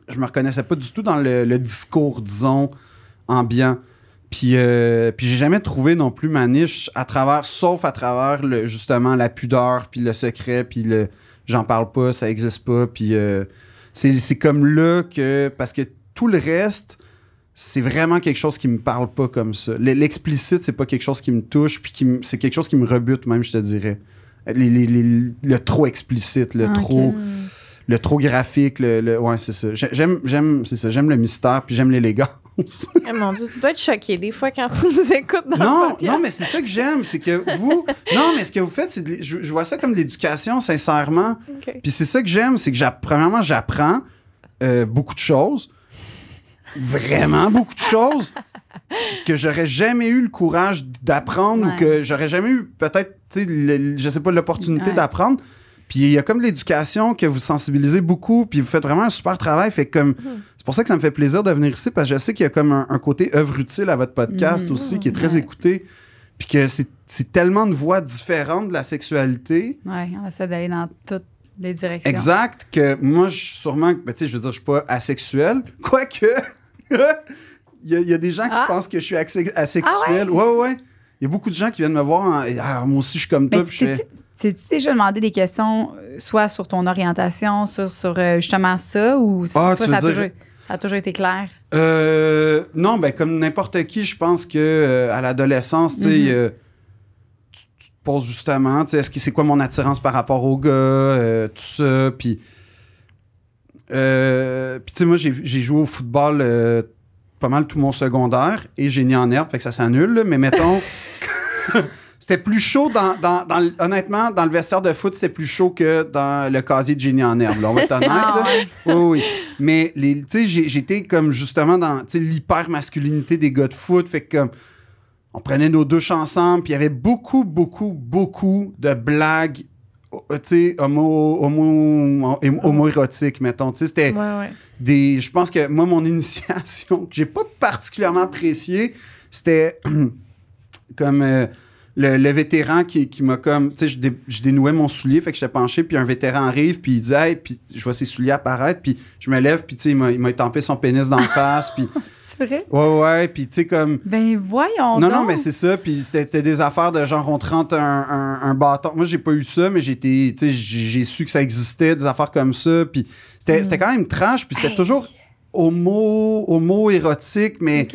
je me reconnaissais pas du tout dans le, le discours, disons, ambiant. Puis, euh, puis j'ai jamais trouvé non plus ma niche à travers, sauf à travers le, justement la pudeur, puis le secret, puis le j'en parle pas, ça existe pas. Puis euh, c'est comme là que. Parce que tout le reste, c'est vraiment quelque chose qui me parle pas comme ça. L'explicite, c'est pas quelque chose qui me touche, puis c'est quelque chose qui me rebute même, je te dirais. le trop explicite, le ah, trop. Le trop graphique, le, ouais, c'est ça. J'aime, j'aime, c'est ça. J'aime le mystère, puis j'aime l'élégance. Ah, mon Dieu, tu dois être choqué des fois quand tu nous écoutes dans non, le Non, mais c'est ça que j'aime, c'est que vous... non, mais ce que vous faites, c'est je, vois ça comme de l'éducation, sincèrement. Puis c'est ça que j'aime, c'est que premièrement, j'apprends euh, beaucoup de choses. Vraiment beaucoup de choses que j'aurais jamais eu le courage d'apprendre ou que j'aurais jamais eu peut-être, je sais pas, l'opportunité d'apprendre. Puis il y a comme de l'éducation que vous sensibilisez beaucoup, puis vous faites vraiment un super travail. Fait comme, mhm pour ça que ça me fait plaisir de venir ici parce que je sais qu'il y a comme un, côté œuvre utile à votre podcast mm. aussi qui est très écouté. Puis que c'est tellement de voix différentes de la sexualité. Oui, on essaie d'aller dans toutes les directions. Exact, que moi, je, sûrement, ben, tu sais, je veux dire, je suis pas asexuel. Quoique, il, y, a, des gens qui ah. pensent que je suis ah asexuel. Oui, ouais? ouais, Il y a beaucoup de gens qui viennent me voir. ah, moi aussi, je suis comme toi. Puis je T'es-tu déjà demandé des questions, euh, soit sur ton orientation, sur, sur euh, justement ça, ou soit a toujours été clair? Euh, non, ben, comme n'importe qui, je pense que euh, à l'adolescence, mm-hmm. euh, tu, te poses justement, est-ce que c'est quoi mon attirance par rapport aux gars, tout ça, puis... puis tu sais, moi, j'ai joué au football pas mal tout mon secondaire et j'ai ni en herbe, fait que ça s'annule, mais mettons... C'était plus chaud dans, honnêtement, dans le vestiaire de foot, c'était plus chaud que dans le casier de génie en herbe. on va être honnête. Ah oui, oui. Mais tu sais, j'étais comme justement dans l'hyper masculinité des gars de foot. Fait que comme on prenait nos douches ensemble, puis il y avait beaucoup, beaucoup, beaucoup de blagues oh, euh, tu homo, homo, ah homo érotique, mettons. c'était des. Je pense que moi, mon initiation que j'ai pas particulièrement appréciée, c'était comme. Euh, le, vétéran qui, m'a comme. Tu sais, je, dénouais mon soulier, fait que j'étais penché, puis un vétéran arrive, puis il dit Hey, puis je vois ses souliers apparaître, puis je me lève, puis tu sais, il m'a étampé son pénis dans le face, puis. C'est vrai? Ouais, ouais, puis tu sais, comme. Ben voyons. Non, non, mais c'est ça, puis c'était des affaires de genre, on te rentre un, un, bâton. Moi, j'ai pas eu ça, mais j'ai Tu sais, j'ai su que ça existait, des affaires comme ça, puis c'était hmm. quand même trash, puis c'était toujours homo, homo érotique, mais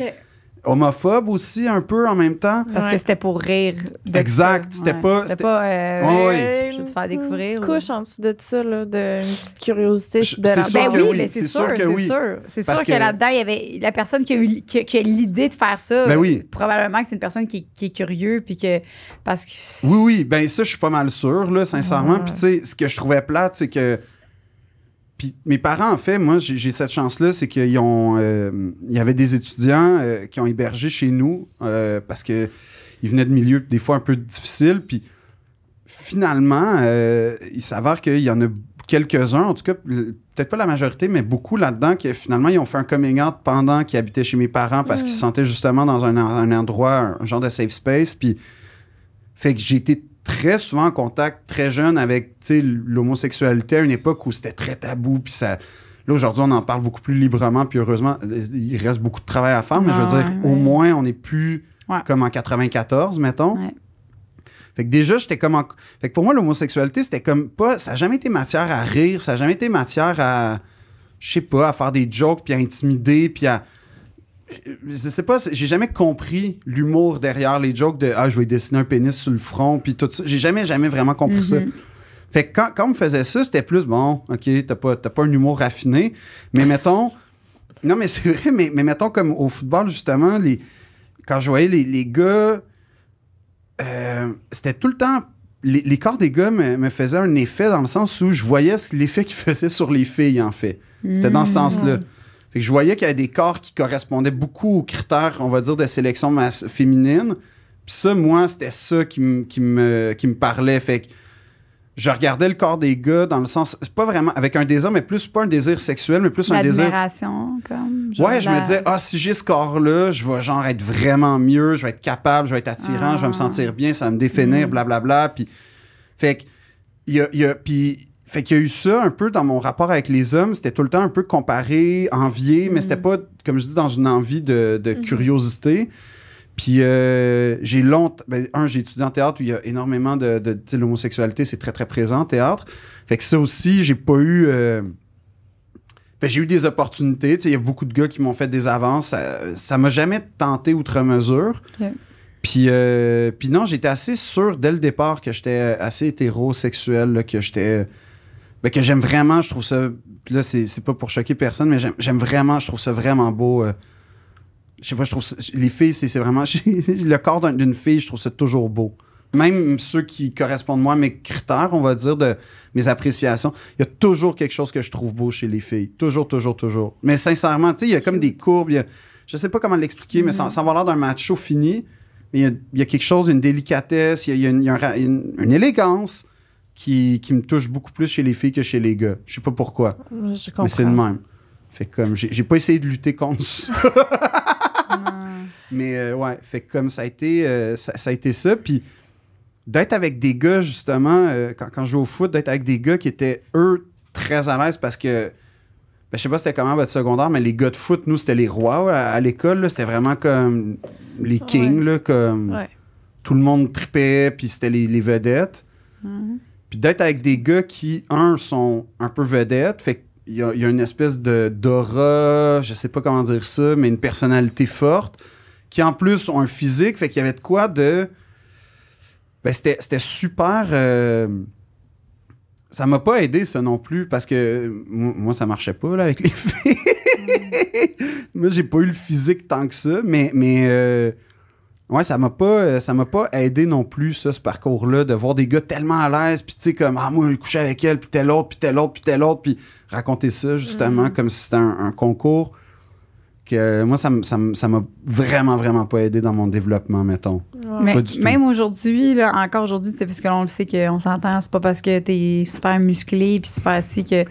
homophobe aussi un peu en même temps. Parce que c'était pour rire. exact, c'était pas... C'était euh, pas... je vais te faire découvrir. Une couche en dessous de ça, là, de, une petite curiosité. Je, de sûr ben oui, mais c'est sûr, sûr, que oui. C'est sûr que, là-dedans, il y avait la personne qui a eu qui, a l'idée de faire ça. Ben oui. Probablement que c'est une personne qui, est curieuse puis que... Parce que... Oui, oui, ben ça, je suis pas mal sûr, là, sincèrement. Puis tu sais, ce que je trouvais plate, c'est que puis mes parents, en fait, moi, j'ai cette chance-là, c'est qu'ils ont. Euh, il y avait des étudiants euh, qui ont hébergé chez nous euh, parce qu'ils venaient de milieux des fois un peu difficiles. Puis finalement, il s'avère qu'il y en a quelques-uns, en tout cas, peut-être pas la majorité, mais beaucoup là-dedans, qui finalement, ils ont fait un coming out pendant qu'ils habitaient chez mes parents parce mm. qu'ils se sentaient justement dans un, un endroit, un genre de safe space. Puis fait que j'ai été très souvent en contact très jeune avec l'homosexualité à une époque où c'était très tabou, puis ça. Là, aujourd'hui, on en parle beaucoup plus librement, puis heureusement, il reste beaucoup de travail à faire, mais je veux ah, dire, au moins, on n'est plus comme en 94, mettons. Fait que déjà, j'étais comme. Fait pour moi, l'homosexualité, c'était comme pas. Ça n'a jamais été matière à rire, ça n'a jamais été matière à. Je sais pas, à faire des jokes, puis à intimider, puis à. Euh, je sais pas, j'ai jamais compris l'humour derrière les jokes de ah je vais dessiner un pénis sur le front puis tout ça. J'ai jamais jamais vraiment compris ça. Mhm. Fait que quand, on me faisait ça, c'était plus bon, OK, t'as pas pas un humour raffiné, mais mettons Non mais c'est vrai, mais, mettons comme au football justement, les quand je voyais les, les gars euh, c'était tout le temps les, corps des gars me, me faisaient un effet dans le sens où je voyais l'effet qu'ils faisaient sur les filles en fait. C'était dans ce mhm. sens-là je voyais qu'il y avait des corps qui correspondaient beaucoup aux critères, on va dire, de sélection féminine. Puis ça, moi, c'était ça qui, me, qui me, parlait. Fait que je regardais le corps des gars dans le sens, pas vraiment avec un désir, mais plus pas un désir sexuel, mais plus un désir. Admiration, comme. Ouais, je me disais, ah, si j'ai ce corps-là, je vais genre être vraiment mieux, je vais être capable, je vais être attirant, je vais me ah. sentir bien, ça va me définir, mm. blablabla. Bla, Puis, fait que, il puis fait qu'il y a eu ça un peu dans mon rapport avec les hommes. C'était tout le temps un peu comparé, envié, mais c'était mm. pas, comme je dis, dans une envie de, mm-hmm. curiosité. Puis euh, j'ai longtemps. Ben, un, j'ai étudié en théâtre où il y a énormément de. l'homosexualité, c'est très, très présent en théâtre. Fait que ça aussi, j'ai pas eu. Euh, ben, j'ai eu des opportunités. Il y a beaucoup de gars qui m'ont fait des avances. Ça m'a jamais tenté outre mesure. Puis, euh, puis non, j'étais assez sûr dès le départ que j'étais assez hétérosexuel, que j'étais ben, que j'aime vraiment, je trouve ça. Là, c'est pas pour choquer personne, mais j'aime vraiment, je trouve ça vraiment beau. Euh, je sais pas, je trouve ça, les filles, c'est vraiment. le corps d'une fille, je trouve ça toujours beau. Même ceux qui correspondent moi à mes critères, on va dire, de mes appréciations, il y a toujours quelque chose que je trouve beau chez les filles. Toujours, toujours, toujours. Mais sincèrement, tu sais, il y a comme des courbes. je sais pas comment l'expliquer, mais ça va mm-hmm. va l'air d'un macho fini, mais il y, a, quelque chose, une délicatesse, il y a, une élégance qui, qui me touche beaucoup plus chez les filles que chez les gars. Je sais pas pourquoi. Mais c'est le même. Fait comme, j'ai pas essayé de lutter contre ça. Mais euh, ouais, fait comme ça a été, euh, ça, a été ça. Puis d'être avec des gars, justement, euh, quand, je jouais au foot, d'être avec des gars qui étaient, eux, très à l'aise parce que, ben, je sais pas c'était comment votre secondaire, mais les gars de foot, nous, c'était les rois à, l'école. C'était vraiment comme les kings, comme tout le monde tripait, puis c'était les, vedettes. Mm-hmm. Puis d'être avec des gars qui, un, sont un peu vedettes, fait qu'il y, a, une espèce de d'aura, je sais pas comment dire ça, mais une personnalité forte, qui en plus ont un physique, fait qu'il y avait de quoi de. Ben, c'était super. Euh, ça m'a pas aidé, ça non plus, parce que moi, ça marchait pas là, avec les filles. Mm. moi, j'ai pas eu le physique tant que ça, mais, euh, Ouais, ça m'a pas euh, ça m'a pas aidé non plus ce parcours là de voir des gars tellement à l'aise puis tu sais comme ah moi je coucher avec elle puis tel autre puis tel autre puis tel autre puis raconter ça justement mhm. comme si c'était un, concours que moi ça m'a vraiment vraiment pas aidé dans mon développement mettons. Mais, même aujourd'hui là, encore aujourd'hui parce que l'on on le sait qu'on s'entend c'est pas parce que tu es super musclé puis super assis que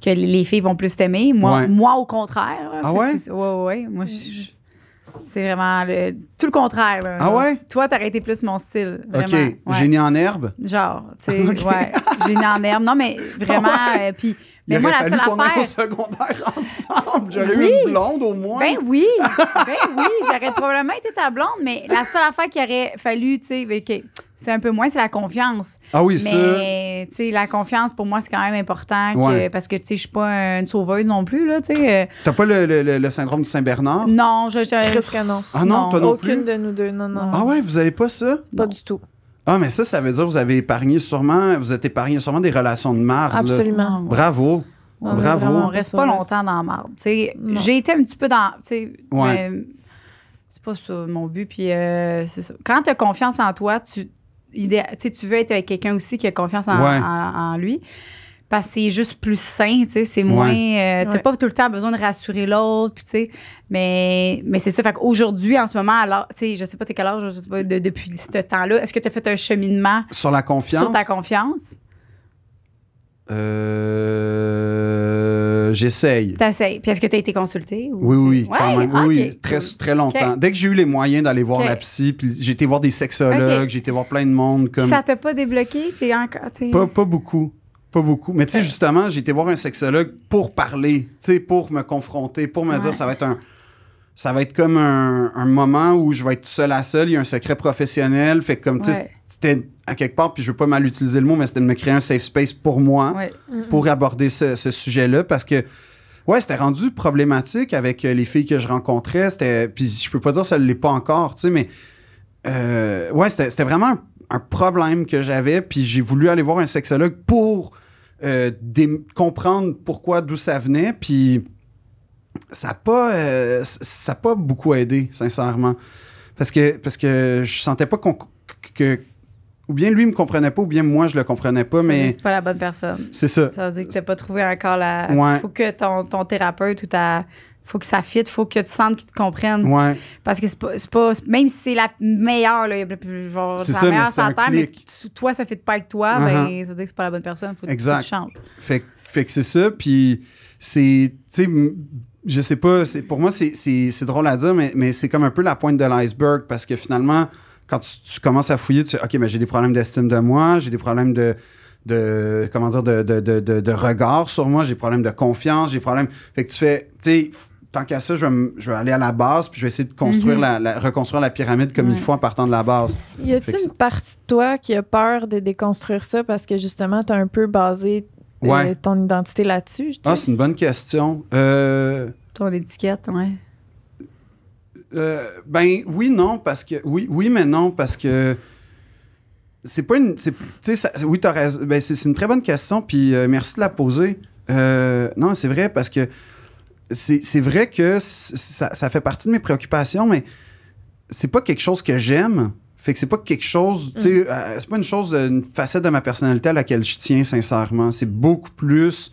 que les filles vont plus t'aimer. Moi moi au contraire. Ah ouais? ouais? ouais moi je c'est vraiment le, tout le contraire. Ah ouais? Toi, t'aurais été plus mon style. Vraiment. OK. Génie en herbe? Genre, tu sais, ouais. Génie en herbe. Non, mais vraiment. Ah euh, puis, mais moi, la seule affaire. Au secondaire ensemble. J'aurais eu une blonde au moins. Ben oui. ben oui. J'aurais probablement été ta blonde, mais la seule affaire qu'il aurait fallu, tu sais, ben, ok. C'est un peu moins, c'est la confiance. Ah oui, Mais, tu sais, la confiance, pour moi, c'est quand même important parce que, tu sais, je suis pas une sauveuse non plus, là, tu sais. Euh. T'as pas le, syndrome de Saint-Bernard? Non, je. je... non. Ah non, toi non Aucune de nous deux, non, non. Ah ouais, vous avez pas ça? Pas du tout. Ah, mais ça, ça veut dire que vous avez épargné sûrement, vous êtes épargné sûrement des relations de marde. Absolument. Bravo. Bravo. on reste pas longtemps dans la sais. J'ai été un petit peu dans. c'est pas ça mon but. Puis, euh, Quand tu as confiance en toi, tu, tu veux être avec quelqu'un aussi qui a confiance en, lui parce que c'est juste plus sain, tu sais, c'est moins... Euh, t'as pas tout le temps besoin de rassurer l'autre, tu sais, mais, mais c'est ça. Fait qu'aujourd'hui, en ce moment, alors, tu sais, je sais pas t'es quel âge, sais pas, depuis ce temps-là, est-ce que t'as fait un cheminement... Sur la confiance? Sur ta confiance? Euh, j'essaye. T'essayes. Puis est-ce que tu as été consulté? oui, oui, quand même. Oui, très, très longtemps. Dès que j'ai eu les moyens d'aller voir la psy, puis j'ai été voir des sexologues, j'ai été voir plein de monde. Comme... Ça t'a pas débloqué? encore, Pas, pas beaucoup. Pas beaucoup. Mais tu sais, justement, j'ai été voir un sexologue pour parler, pour me confronter, pour me dire ça va être un ça va être comme un, moment où je vais être seul à seul. Il y a un secret professionnel. Fait que, comme, tu sais, c'était à quelque part, puis je veux pas mal utiliser le mot, mais c'était de me créer un safe space pour moi, pour aborder ce, sujet-là. Parce que, ouais, c'était rendu problématique avec euh, les filles que je rencontrais. C'était, puis je peux pas dire que ça ne l'est pas encore, tu sais, mais euh, ouais, c'était, vraiment un, problème que j'avais. Puis j'ai voulu aller voir un sexologue pour euh, comprendre pourquoi, d'où ça venait. Puis ça n'a pas, euh, pas beaucoup aidé, sincèrement. Parce que, parce que je sentais pas qu'on, que. Ou bien lui me comprenait pas, ou bien moi je le comprenais pas, mais. C'est pas la bonne personne. C'est ça. Ça veut dire que t'as pas trouvé encore la. Il Faut que ton, thérapeute ou ta faut que ça fitte, faut que tu sentes qu'il te comprennent. Parce que c'est pas, pas, Même si c'est la meilleure, là, genre, c'est la ça, meilleure santé, mais, toi, ça ne fit pas avec toi, uh-huh. ben, ça veut dire que c'est pas la bonne personne. Faut que tu changes. Fait, fait que c'est ça. Puis c'est. Tu sais, je sais pas, pour moi, c'est, drôle à dire, mais, c'est comme un peu la pointe de l'iceberg parce que finalement, quand tu, commences à fouiller, tu OK, mais j'ai des problèmes d'estime de moi, j'ai des problèmes de, de comment dire, de, regard sur moi, j'ai des problèmes de confiance, j'ai des problèmes. Fait que tu fais, tu sais, tant qu'à ça, je vais, aller à la base, puis je vais essayer de construire mm-hmm. la, reconstruire la pyramide comme il faut en partant de la base. Y a-t-il une partie de toi qui a peur de déconstruire ça parce que justement, tu un peu basé euh, ton identité là-dessus? Ah, c'est une bonne question. Euh, ton étiquette, oui. Euh, ben oui, non, parce que. Oui, oui mais non, parce que. C'est pas une. Ça, oui, t'as Ben, c'est une très bonne question, puis merci de la poser. non, c'est vrai, parce que. C'est vrai que ça, ça, fait partie de mes préoccupations, mais c'est pas quelque chose que j'aime fait que c'est pas quelque chose, tu sais, mm. euh, c'est pas une chose, euh, une facette de ma personnalité à laquelle je tiens sincèrement. C'est beaucoup plus.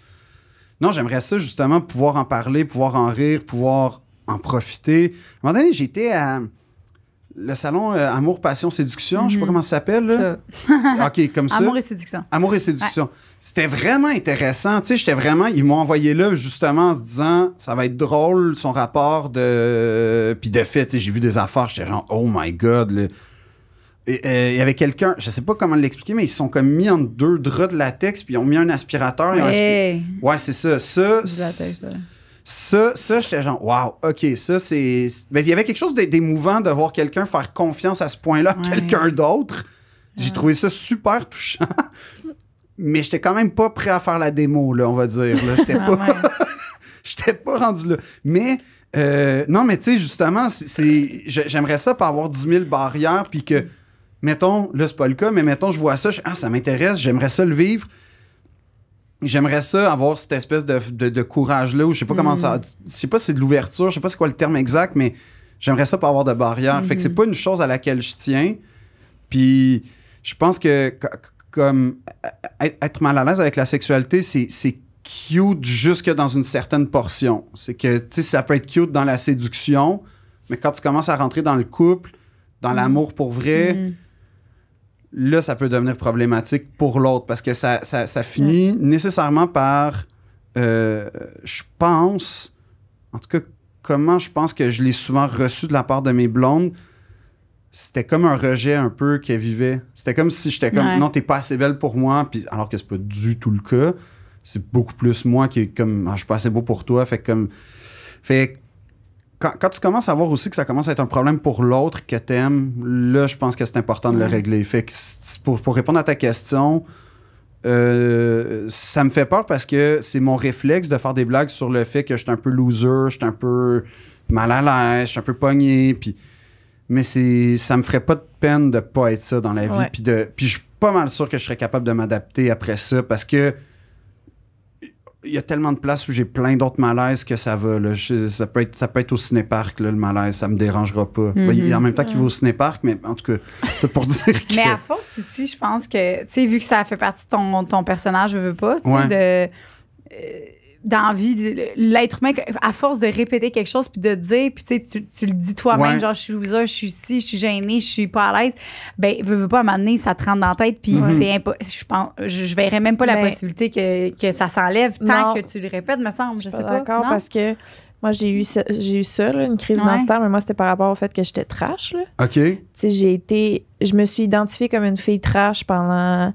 Non, j'aimerais ça justement pouvoir en parler, pouvoir en rire, pouvoir en profiter. À un moment donné, j'étais à le salon euh, Amour, Passion, Séduction, je sais pas mm-hmm. comment ça s'appelle. OK, comme ça. Amour et Séduction. Amour et Séduction. C'était vraiment intéressant. Tu sais, j'étais vraiment. Ils m'ont envoyé là justement en se disant ça va être drôle, son rapport de. Puis de fait, tu sais, j'ai vu des affaires, j'étais genre, oh my God, euh, il y avait quelqu'un, je sais pas comment l'expliquer, mais ils sont comme mis en deux draps de latex, puis ils ont mis un aspirateur. Ouais, c'est ça. Ça, ça, j'étais genre, waouh, OK, ça, c'est. il y avait quelque chose d'émouvant de voir quelqu'un faire confiance à ce point-là à quelqu'un d'autre. J'ai trouvé ça super touchant. mais j'étais quand même pas prêt à faire la démo, là, on va dire. J'étais ah pas. j'étais pas rendu là. Mais. Euh, non, mais tu sais, justement, j'aimerais ça pas avoir 10 000 barrières, puis que mettons, là, c'est pas le cas, mais mettons, je vois ça, ah, ça m'intéresse, j'aimerais ça le vivre. J'aimerais ça avoir cette espèce de, courage-là, ou je sais pas comment ça. Hmm. Je sais pas si c'est de l'ouverture, je sais pas c'est quoi le terme exact, mais j'aimerais ça pas avoir de barrière. Fait que c'est hmm. pas une chose à laquelle je tiens. Puis je pense que comme être mal à l'aise avec la sexualité, c'est cute jusque dans une certaine portion. C'est que, tu sais, ça peut être cute dans la séduction, mais quand tu commences à rentrer dans le couple, dans hmm. l'amour pour vrai, là, ça peut devenir problématique pour l'autre parce que ça, finit nécessairement par, euh, je pense, en tout cas, comment je pense que je l'ai souvent reçu de la part de mes blondes, c'était comme un rejet un peu qu'elle vivait C'était comme si j'étais comme, non, t'es pas assez belle pour moi, puis alors que c'est pas du tout le cas. C'est beaucoup plus moi qui est comme, ah, je suis pas assez beau pour toi, fait comme, fait quand, tu commences à voir aussi que ça commence à être un problème pour l'autre que t'aimes, là, je pense que c'est important de le régler. Fait pour, répondre à ta question, euh, ça me fait peur parce que c'est mon réflexe de faire des blagues sur le fait que je suis un peu loser, je suis un peu mal à l'aise, je suis un peu pogné, puis mais c'est ça me ferait pas de peine de pas être ça dans la vie, puis de puis je suis pas mal sûr que je serais capable de m'adapter après ça parce que il y a tellement de places où j'ai plein d'autres malaises que ça va. Là. ça, peut être, ça peut être au cinépark là, le malaise, ça me dérangera pas. Mhm. en même temps qu'il va au cinépark mais en tout cas, c'est pour dire que... Mais à force aussi, je pense que, tu sais, vu que ça fait partie de ton, ton personnage, je veux pas, tu sais, de... Euh, dans l'être humain, à force de répéter quelque chose puis de dire, puis tu, le dis toi-même, genre je suis loser, je suis ci, je suis gênée, je suis pas à l'aise, ben veux, veux pas, à ça te rentre dans la tête, puis mhm. c'est Je pense, je, verrais même pas la ben possibilité que, ça s'enlève tant que tu le répètes, me semble, je, sais pas. D'accord, parce que moi, j'ai eu ça, j'ai eu ça une crise ouais. mais moi, c'était par rapport au fait que j'étais trash. Là. OK. Tu sais, j'ai été. Je me suis identifiée comme une fille trash pendant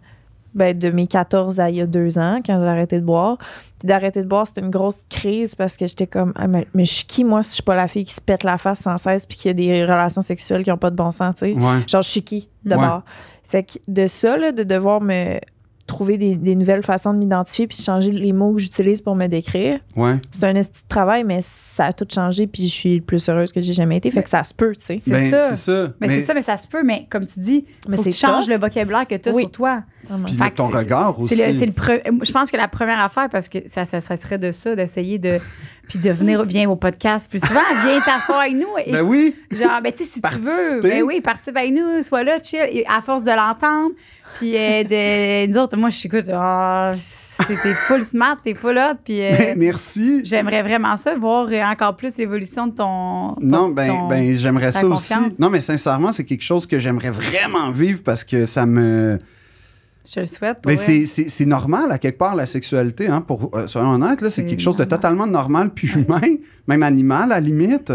ben, de mes 14 à il y a deux ans, quand j'ai arrêté de boire. Puis d'arrêter de boire, c'était une grosse crise parce que j'étais comme, ah, mais, je suis qui, moi, si je suis pas la fille qui se pète la face sans cesse puis qui a des relations sexuelles qui ont pas de bon sens, tu sais? Genre, je suis qui, de boire? Fait que de ça, de devoir me trouver des, nouvelles façons de m'identifier puis changer les mots que j'utilise pour me décrire. C'est un esti de travail, mais ça a tout changé puis je suis plus heureuse que j'ai jamais été. Fait que ça se peut, tu sais. Ben, c'est ça. Mais, c'est ça, mais ça se peut. Mais comme tu dis, mais faut tu changes le vocabulaire que tu as sur toi. Puis ton regard aussi. Je pense que la première affaire, parce que ça, ça, serait de ça, d'essayer de. Puis de venir, au podcast plus souvent, viens t'asseoir avec nous. Et, ben oui. Genre, ben si tu veux, ben oui, participe avec nous, sois là, chill. à force de l'entendre, puis euh, nous autres, moi, je suis c'était full smart, t'es full hot. Puis, euh, merci. J'aimerais vraiment ça, voir encore plus l'évolution de ton. non, ben, ben j'aimerais ça aussi. Non, mais sincèrement, c'est quelque chose que j'aimerais vraiment vivre parce que ça me. Je le souhaite. mais ben, c'est normal, à quelque part, la sexualité, hein, pour, euh, soyons honnêtes, c'est quelque chose de totalement normal, puis humain, même animal, à la limite.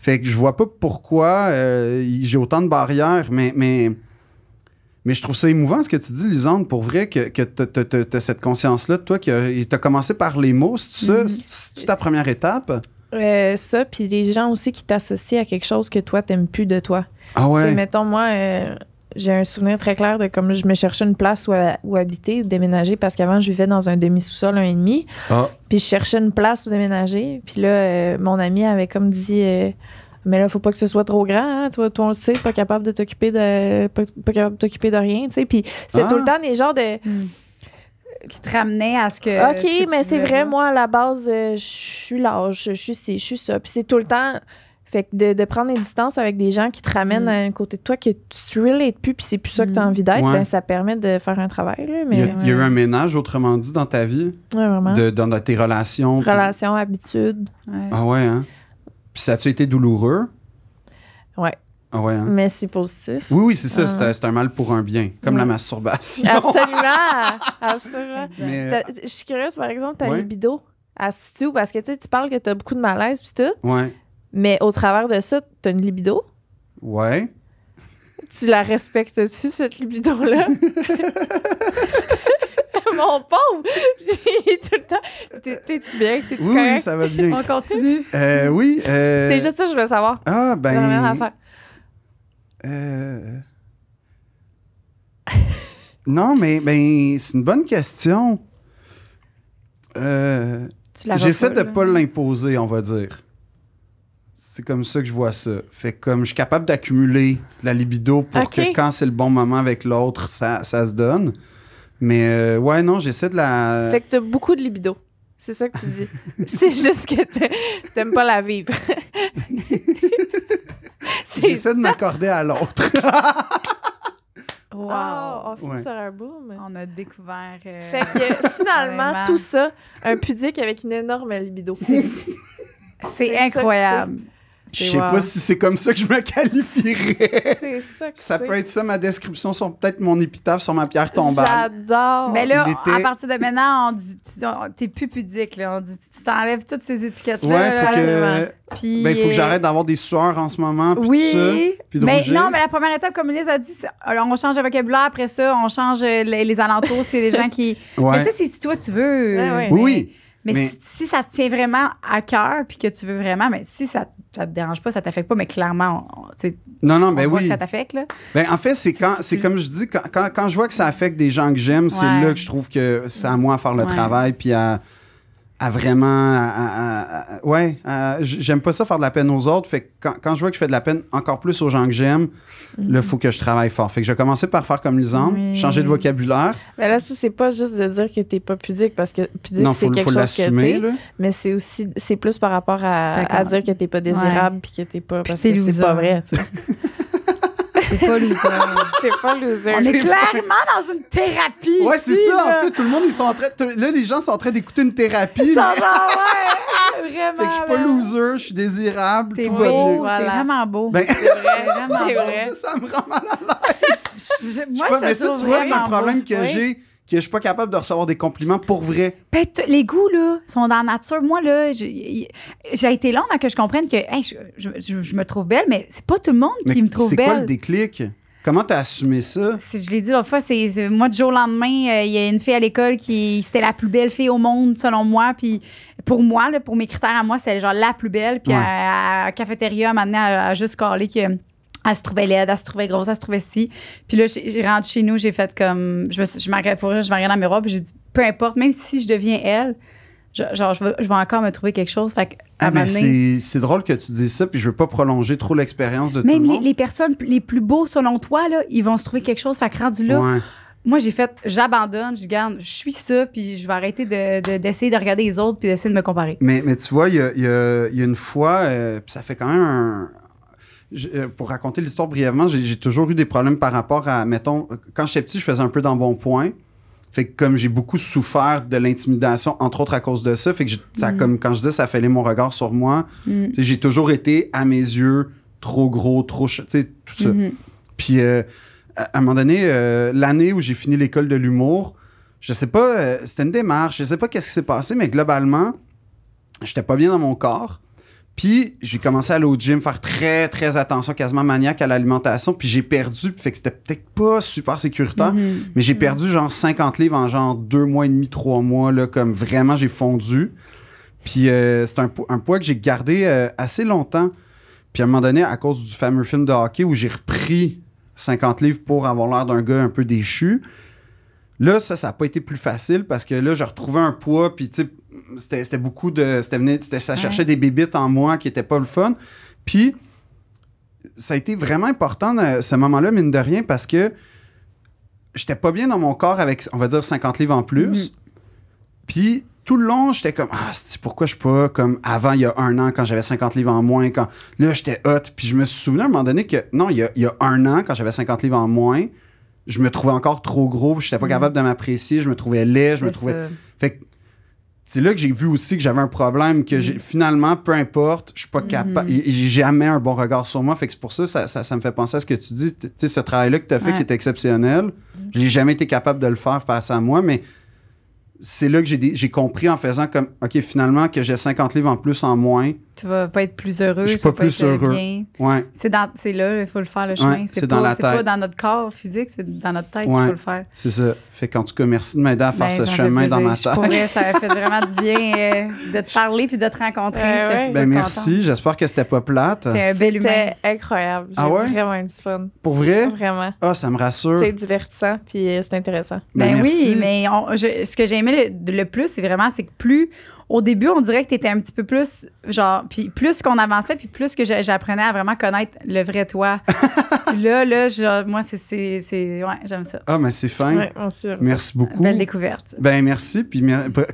Fait que je vois pas pourquoi euh, j'ai autant de barrières, mais mais je trouve ça émouvant ce que tu dis, Lisande, pour vrai, que, tu as cette conscience-là de toi, que tu as commencé par les mots. C'est ça, mm-hmm. c'est ta première étape? Euh, ça, puis les gens aussi qui t'associent à quelque chose que toi, t'aimes plus de toi. Ah ouais? mettons, moi, euh, j'ai un souvenir très clair de comme je me cherchais une place où, habiter, ou déménager, parce qu'avant, je vivais dans un demi-sous-sol, un et demi. Ah. Puis je cherchais une place où déménager. Puis là, euh, mon ami avait comme dit mais là, faut pas que ce soit trop grand. Hein. Toi, toi, on le sait, pas capable de t'occuper de, pas, capable de t'occuper de rien. Tu Puis c'est tout le ah. temps des gens de. Hmm. qui te ramenaient à ce que. OK, mais c'est vrai, moi, à la base, euh, je suis là je suis ci, je suis ça. Puis c'est tout le temps. Fait que de, prendre des distances avec des gens qui te ramènent hmm. à un côté de toi que tu relates plus, puis c'est plus ça que tu as hmm. envie d'être, ben, ça permet de faire un travail. il, y a, eu un ménage, autrement dit, dans ta vie. Oui, vraiment. dans tes relations. Relations, habitudes. Ah ouais, hein? Puis ça a-tu été douloureux? Ouais. Ah hein? Mais c'est positif. Oui, oui, c'est ça. Ah. C'est un mal pour un bien, comme la masturbation. Absolument. Absolument. Euh, je suis curieuse, par exemple, ta libido à Situ, parce que tu parles que tu as beaucoup de malaise, puis tout. Ouais. Mais au travers de ça, tu as une libido. Ouais. Tu la respectes-tu, cette libido-là? mon pauvre! tout le temps. T'es-tu bien? T'es-tu oui, correct? Oui, ça va bien. On continue? Euh, oui. Euh, c'est juste ça que je veux savoir. Ah, ben. Euh, non, mais ben, c'est une bonne question. J'essaie de ne pas l'imposer, on va dire. C'est comme ça que je vois ça. Fait comme je suis capable d'accumuler la libido pour que quand c'est le bon moment avec l'autre, ça se donne. Mais euh, ouais, non, j'essaie de la. Fait que t'as beaucoup de libido. C'est ça que tu dis. c'est juste que t'aimes pas la vivre. j'essaie de m'accorder à l'autre. Wow, ah, on finit sur un boom. On a découvert. Euh, fait que finalement, tout ça, un pudique avec une énorme libido. C'est incroyable. Je sais pas si c'est comme ça que je me qualifierais. C'est ça que Ça peut être ça ma description sur peut-être mon épitaphe sur ma pierre tombale. J'adore. Mais là, à partir de maintenant, on dit, t'es plus pudique tu t'enlèves toutes ces étiquettes là. Ouais, faut que. Ben, faut que euh, j'arrête d'avoir des sueurs en ce moment. oui. mais non, mais la première étape, comme a dit, alors on change le vocabulaire. Après ça, on change euh, les, alentours. c'est des gens qui. Mais ça, c'est si toi tu veux. oui. oui. Mais, si, ça te tient vraiment à cœur puis que tu veux vraiment, mais ben, si ça, te dérange pas, ça t'affecte pas, mais clairement, on, non, non, ben oui. que ça t'affecte. Là. Ben, en fait, c'est, quand, c'est comme je dis, quand, quand, je vois que ça affecte des gens que j'aime, c'est là que je trouve que c'est à moi à faire le travail puis à à vraiment. ouais, j'aime pas ça faire de la peine aux autres. Fait que quand, je vois que je fais de la peine encore plus aux gens que j'aime, là, il mhm. faut que je travaille fort. Fait que je vais commencer par faire comme Lisande, changer de vocabulaire. Mais là, ça, c'est pas juste de dire que t'es pas pudique, parce que pudique, c'est quelque chose que t'es. Mais c'est aussi, c'est plus par rapport à, dire que t'es pas désirable, puis que t'es pas. Parce que c'est pas vrai, tu T'es pas loser. T'es pas loser. On est, clairement dans une thérapie. Ouais, c'est ça. En fait, tout le monde, ils sont en train. Là, les gens sont en train d'écouter une thérapie. Ça ouais, vraiment. Fait que je suis pas loser, je suis désirable. T'es beau, voilà. t'es vraiment beau. Ben... C'est vrai, vraiment Vrai. Ça, me rend mal à l'aise. moi, je, suis pas, mais ça, tu vois, c'est un problème que j'ai que je suis pas capable de recevoir des compliments pour vrai. Ben, les goûts, là, sont dans la nature. Moi, là, j'ai été longue à que je comprenne que je, me trouve belle, mais c'est pas tout le monde qui me trouve belle. C'est quoi le déclic? Comment t'as assumé ça? Je l'ai dit l'autre fois, c'est moi, du jour au lendemain, euh, il y a une fille à l'école qui c'était la plus belle fille au monde, selon moi. Puis pour moi, là, pour mes critères à moi, c'est genre la plus belle. Puis à, à, cafétéria, maintenant, à juste collé que elle se trouvait laide, elle se trouvait grosse, elle se trouvait si. Puis là, je rentré chez nous, j'ai fait comme. Je me pour je vais dans le miroir, puis j'ai dit, peu importe, même si je deviens elle, genre, je vais, encore me trouver quelque chose. Fait que, ah, mais c'est drôle que tu dises ça, puis je veux pas prolonger trop l'expérience de même tout le Même les, personnes les plus beaux, selon toi, là, ils vont se trouver quelque chose. Fait que rendu là. Moi, j'ai fait, j'abandonne, je garde, je suis ça, puis je vais arrêter d'essayer de, de regarder les autres, puis d'essayer de me comparer. Mais, mais tu vois, il y a, une fois, euh, puis ça fait quand même un, euh, pour raconter l'histoire brièvement, j'ai toujours eu des problèmes par rapport à, mettons, quand j'étais petit, je faisais un peu dans point. Fait que comme j'ai beaucoup souffert de l'intimidation, entre autres à cause de ça, fait que ça, mm. comme quand je dis, ça fallait mon regard sur moi. Mm. J'ai toujours été, à mes yeux, trop gros, trop... Tu sais, tout ça. Mm-hmm. Puis, euh, à, un moment donné, euh, l'année où j'ai fini l'école de l'humour, je sais pas, c'était une démarche, je sais pas qu'est-ce qui s'est passé, mais globalement, j'étais pas bien dans mon corps. Puis j'ai commencé à aller au gym, faire très, très attention, quasiment maniaque à l'alimentation. Puis j'ai perdu, fait que c'était peut-être pas super sécuritaire, mhm. mais j'ai mhm. perdu genre 50 livres en genre deux mois et demi, trois mois, là, comme vraiment j'ai fondu. Puis euh, c'est un, poids que j'ai gardé euh, assez longtemps. Puis à un moment donné, à cause du fameux film de hockey où j'ai repris 50 livres pour avoir l'air d'un gars un peu déchu, là, ça, ça n'a pas été plus facile parce que là, j'ai retrouvé un poids, puis tu c'était beaucoup de. ça cherchait des bébites en moi qui n'étaient pas le fun. Puis, ça a été vraiment important euh, ce moment-là, mine de rien, parce que j'étais pas bien dans mon corps avec, on va dire, 50 livres en plus. Mm-hmm. Puis, tout le long, j'étais comme, ah, c'est pourquoi je suis pas comme avant, il y a un an, quand j'avais 50 livres en moins, quand là, j'étais hot. Puis, je me souviens à un moment donné que, non, il y a, un an, quand j'avais 50 livres en moins, je me trouvais encore trop gros, je n'étais pas mm-hmm. capable de m'apprécier, je me trouvais laid, je me trouvais. Fait c'est là que j'ai vu aussi que j'avais un problème, que j'ai, mm. finalement, peu importe, je suis pas mm-hmm. capable, j'ai jamais un bon regard sur moi. Fait que c'est pour ça, ça, ça, me fait penser à ce que tu dis. Tu ce travail-là que tu as fait qui est exceptionnel, mm-hmm. Je n'ai jamais été capable de le faire face à moi, mais c'est là que j'ai, j'ai compris en faisant comme, OK, finalement, que j'ai 50 livres en plus en moins, tu vas pas être plus heureux. Je suis pas, plus heureux. Ouais. C'est, là, il faut le faire le chemin. c'est, pas, dans notre corps physique, c'est dans notre tête qu'il faut le faire. C'est ça. Fait qu'en tout cas, merci de m'aider à faire ben, ce chemin dans ma tête. Pour ça fait vraiment du bien euh, de te parler puis de te rencontrer. ben, ben merci. J'espère que c'était pas plate. C'était un bel humain. C'était incroyable. Ah j'ai vraiment vraiment du fun. Pour vrai? Vraiment. Ah, ça me rassure. C'était divertissant puis euh, c'était intéressant. Ben, ben oui, mais on, je, ce que j'ai aimé le, le plus, c'est vraiment c'est que plus au début, on dirait que tu étais un petit peu plus, genre, puis plus qu'on avançait, puis plus que j'apprenais à vraiment connaître le vrai toi. puis là, là, genre, moi, c'est, c'est, ouais, j'aime ça. Ah, mais c'est fin. merci beaucoup. Belle découverte. Ben, merci, puis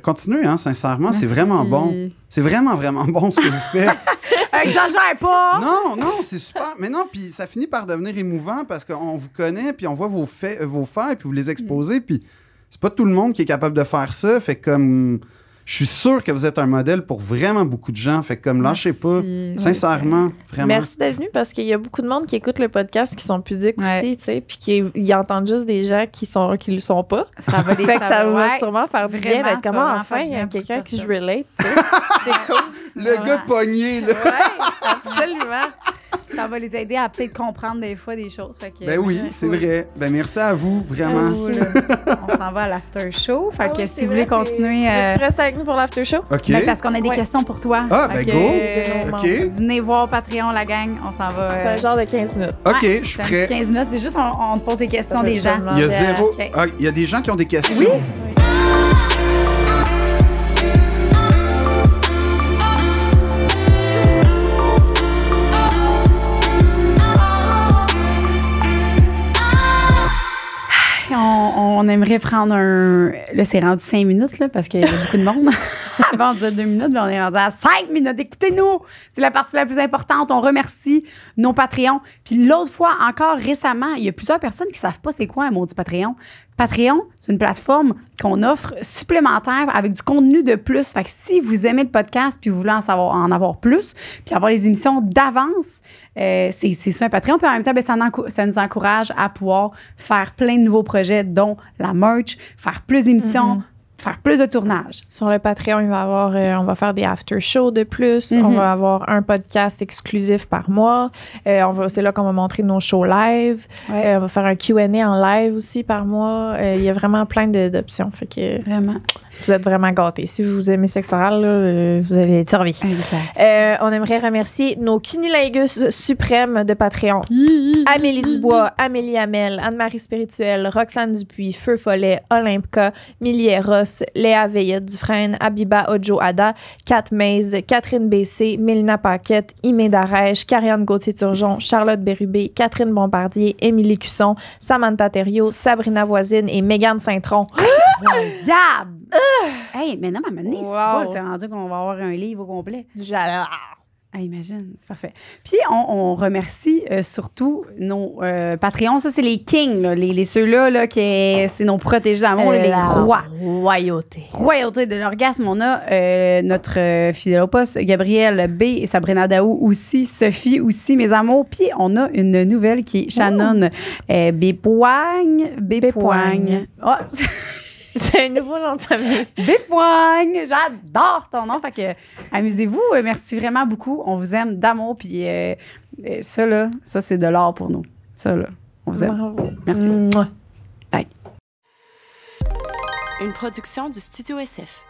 continuez, hein, sincèrement, c'est vraiment bon. C'est vraiment, vraiment bon ce que vous faites. Exagère pas! Non, non, c'est super. Mais non, puis ça finit par devenir émouvant parce qu'on vous connaît, puis on voit vos faits, euh, vos puis vous les exposez, mm. puis c'est pas tout le monde qui est capable de faire ça, fait comme je suis sûr que vous êtes un modèle pour vraiment beaucoup de gens. Fait que comme lâchez pas, sincèrement, vraiment. Merci d'être venu parce qu'il y a beaucoup de monde qui écoute le podcast qui sont pudiques aussi, tu sais, puis qui ils entendent juste des gens qui sont qui le sont pas. Ça va les fait que ça va sûrement faire du bien d'être comment ah, enfin il y a quelqu'un qui je relate. Le gars pogné là. absolument. ça va les aider à peut-être comprendre des fois des choses. ben oui, euh, c'est vrai. Ben merci à vous, vraiment. on s'en va à l'after show. Fait ah que si vous voulez continuer. Euh... Tu restes avec nous pour l'after show? OK. Ben, parce qu'on a des questions pour toi. Ah, ben go! Euh, OK. Venez voir Patreon, la gang. On s'en va. C'est un euh, genre de 15 minutes. OK, je suis prêt. 15 minutes. C'est juste on, te pose des questions des gens. Il y a zéro. Ah, il y a des gens qui ont des questions. Oui? on aimerait prendre un. Là, c'est rendu cinq minutes, parce qu'il y a beaucoup de monde. Avant, on disait deux minutes, mais on est rendu à cinq minutes. Écoutez-nous! C'est la partie la plus importante. On remercie nos Patreons. Puis l'autre fois, encore récemment, il y a plusieurs personnes qui ne savent pas c'est quoi un maudit Patreon. Patreon, c'est une plateforme qu'on offre supplémentaire avec du contenu de plus. Fait que si vous aimez le podcast puis vous voulez en, savoir, en avoir plus, puis avoir les émissions d'avance, euh, c'est ça un Patreon. Puis en même temps, ben, ça, nous encourage à pouvoir faire plein de nouveaux projets, dont la merch, faire plus d'émissions. Mm-hmm. faire plus de tournages. Sur le Patreon, il va avoir, euh, on va faire des after shows de plus. On mm-hmm. va avoir un podcast exclusif par mois. Euh, on c'est là qu'on va montrer nos shows live. on va faire un Q&A en live aussi par mois. il y a vraiment plein d'options. Fait que, vraiment. Vous êtes vraiment gâtés. Si vous aimez sexe oral, euh, vous avez être servi. Euh, on aimerait remercier nos cunilingus suprêmes de Patreon. Amélie Dubois, Amélie Hamel, Anne-Marie Spirituelle, Roxane Dupuis, Feu Follet, Olympka, Millie Ross, Léa Veillette Dufresne, Abiba Ojo Ada, Kat Maze, Catherine Bessé, Mélina Paquette, Imé Darèche, Karianne Gauthier-Turgeon, Charlotte Bérubé, Catherine Bombardier, Émilie Cusson, Samantha Thériault, Sabrina Voisine et Mégane Saintron. incroyable! Ah! hey, mais non, mais maintenant, c'est, c'est rendu qu'on va avoir un livre au complet. J'adore. Ah, imagine, c'est parfait. Puis, on, remercie euh, surtout nos euh, Patreons. Ça, c'est les kings, là, les, ceux-là, là, qui c'est nos protégés d'amour, euh, les rois. Royauté. Royauté de l'orgasme. On a notre fidèle au poste, Gabrielle B et Sabrina Daou aussi, Sophie aussi, mes amours. Puis, on a une nouvelle qui est Shannon Bépoigne. Bépoigne. Oh. C'est un nouveau nom de famille. J'adore ton nom. Fait que amusez-vous. Euh, merci vraiment beaucoup. On vous aime d'amour. Puis euh, euh, ça, là, ça, c'est de l'or pour nous. Ça, là, on vous aime. Merci. Bye. Une production du Studio SF.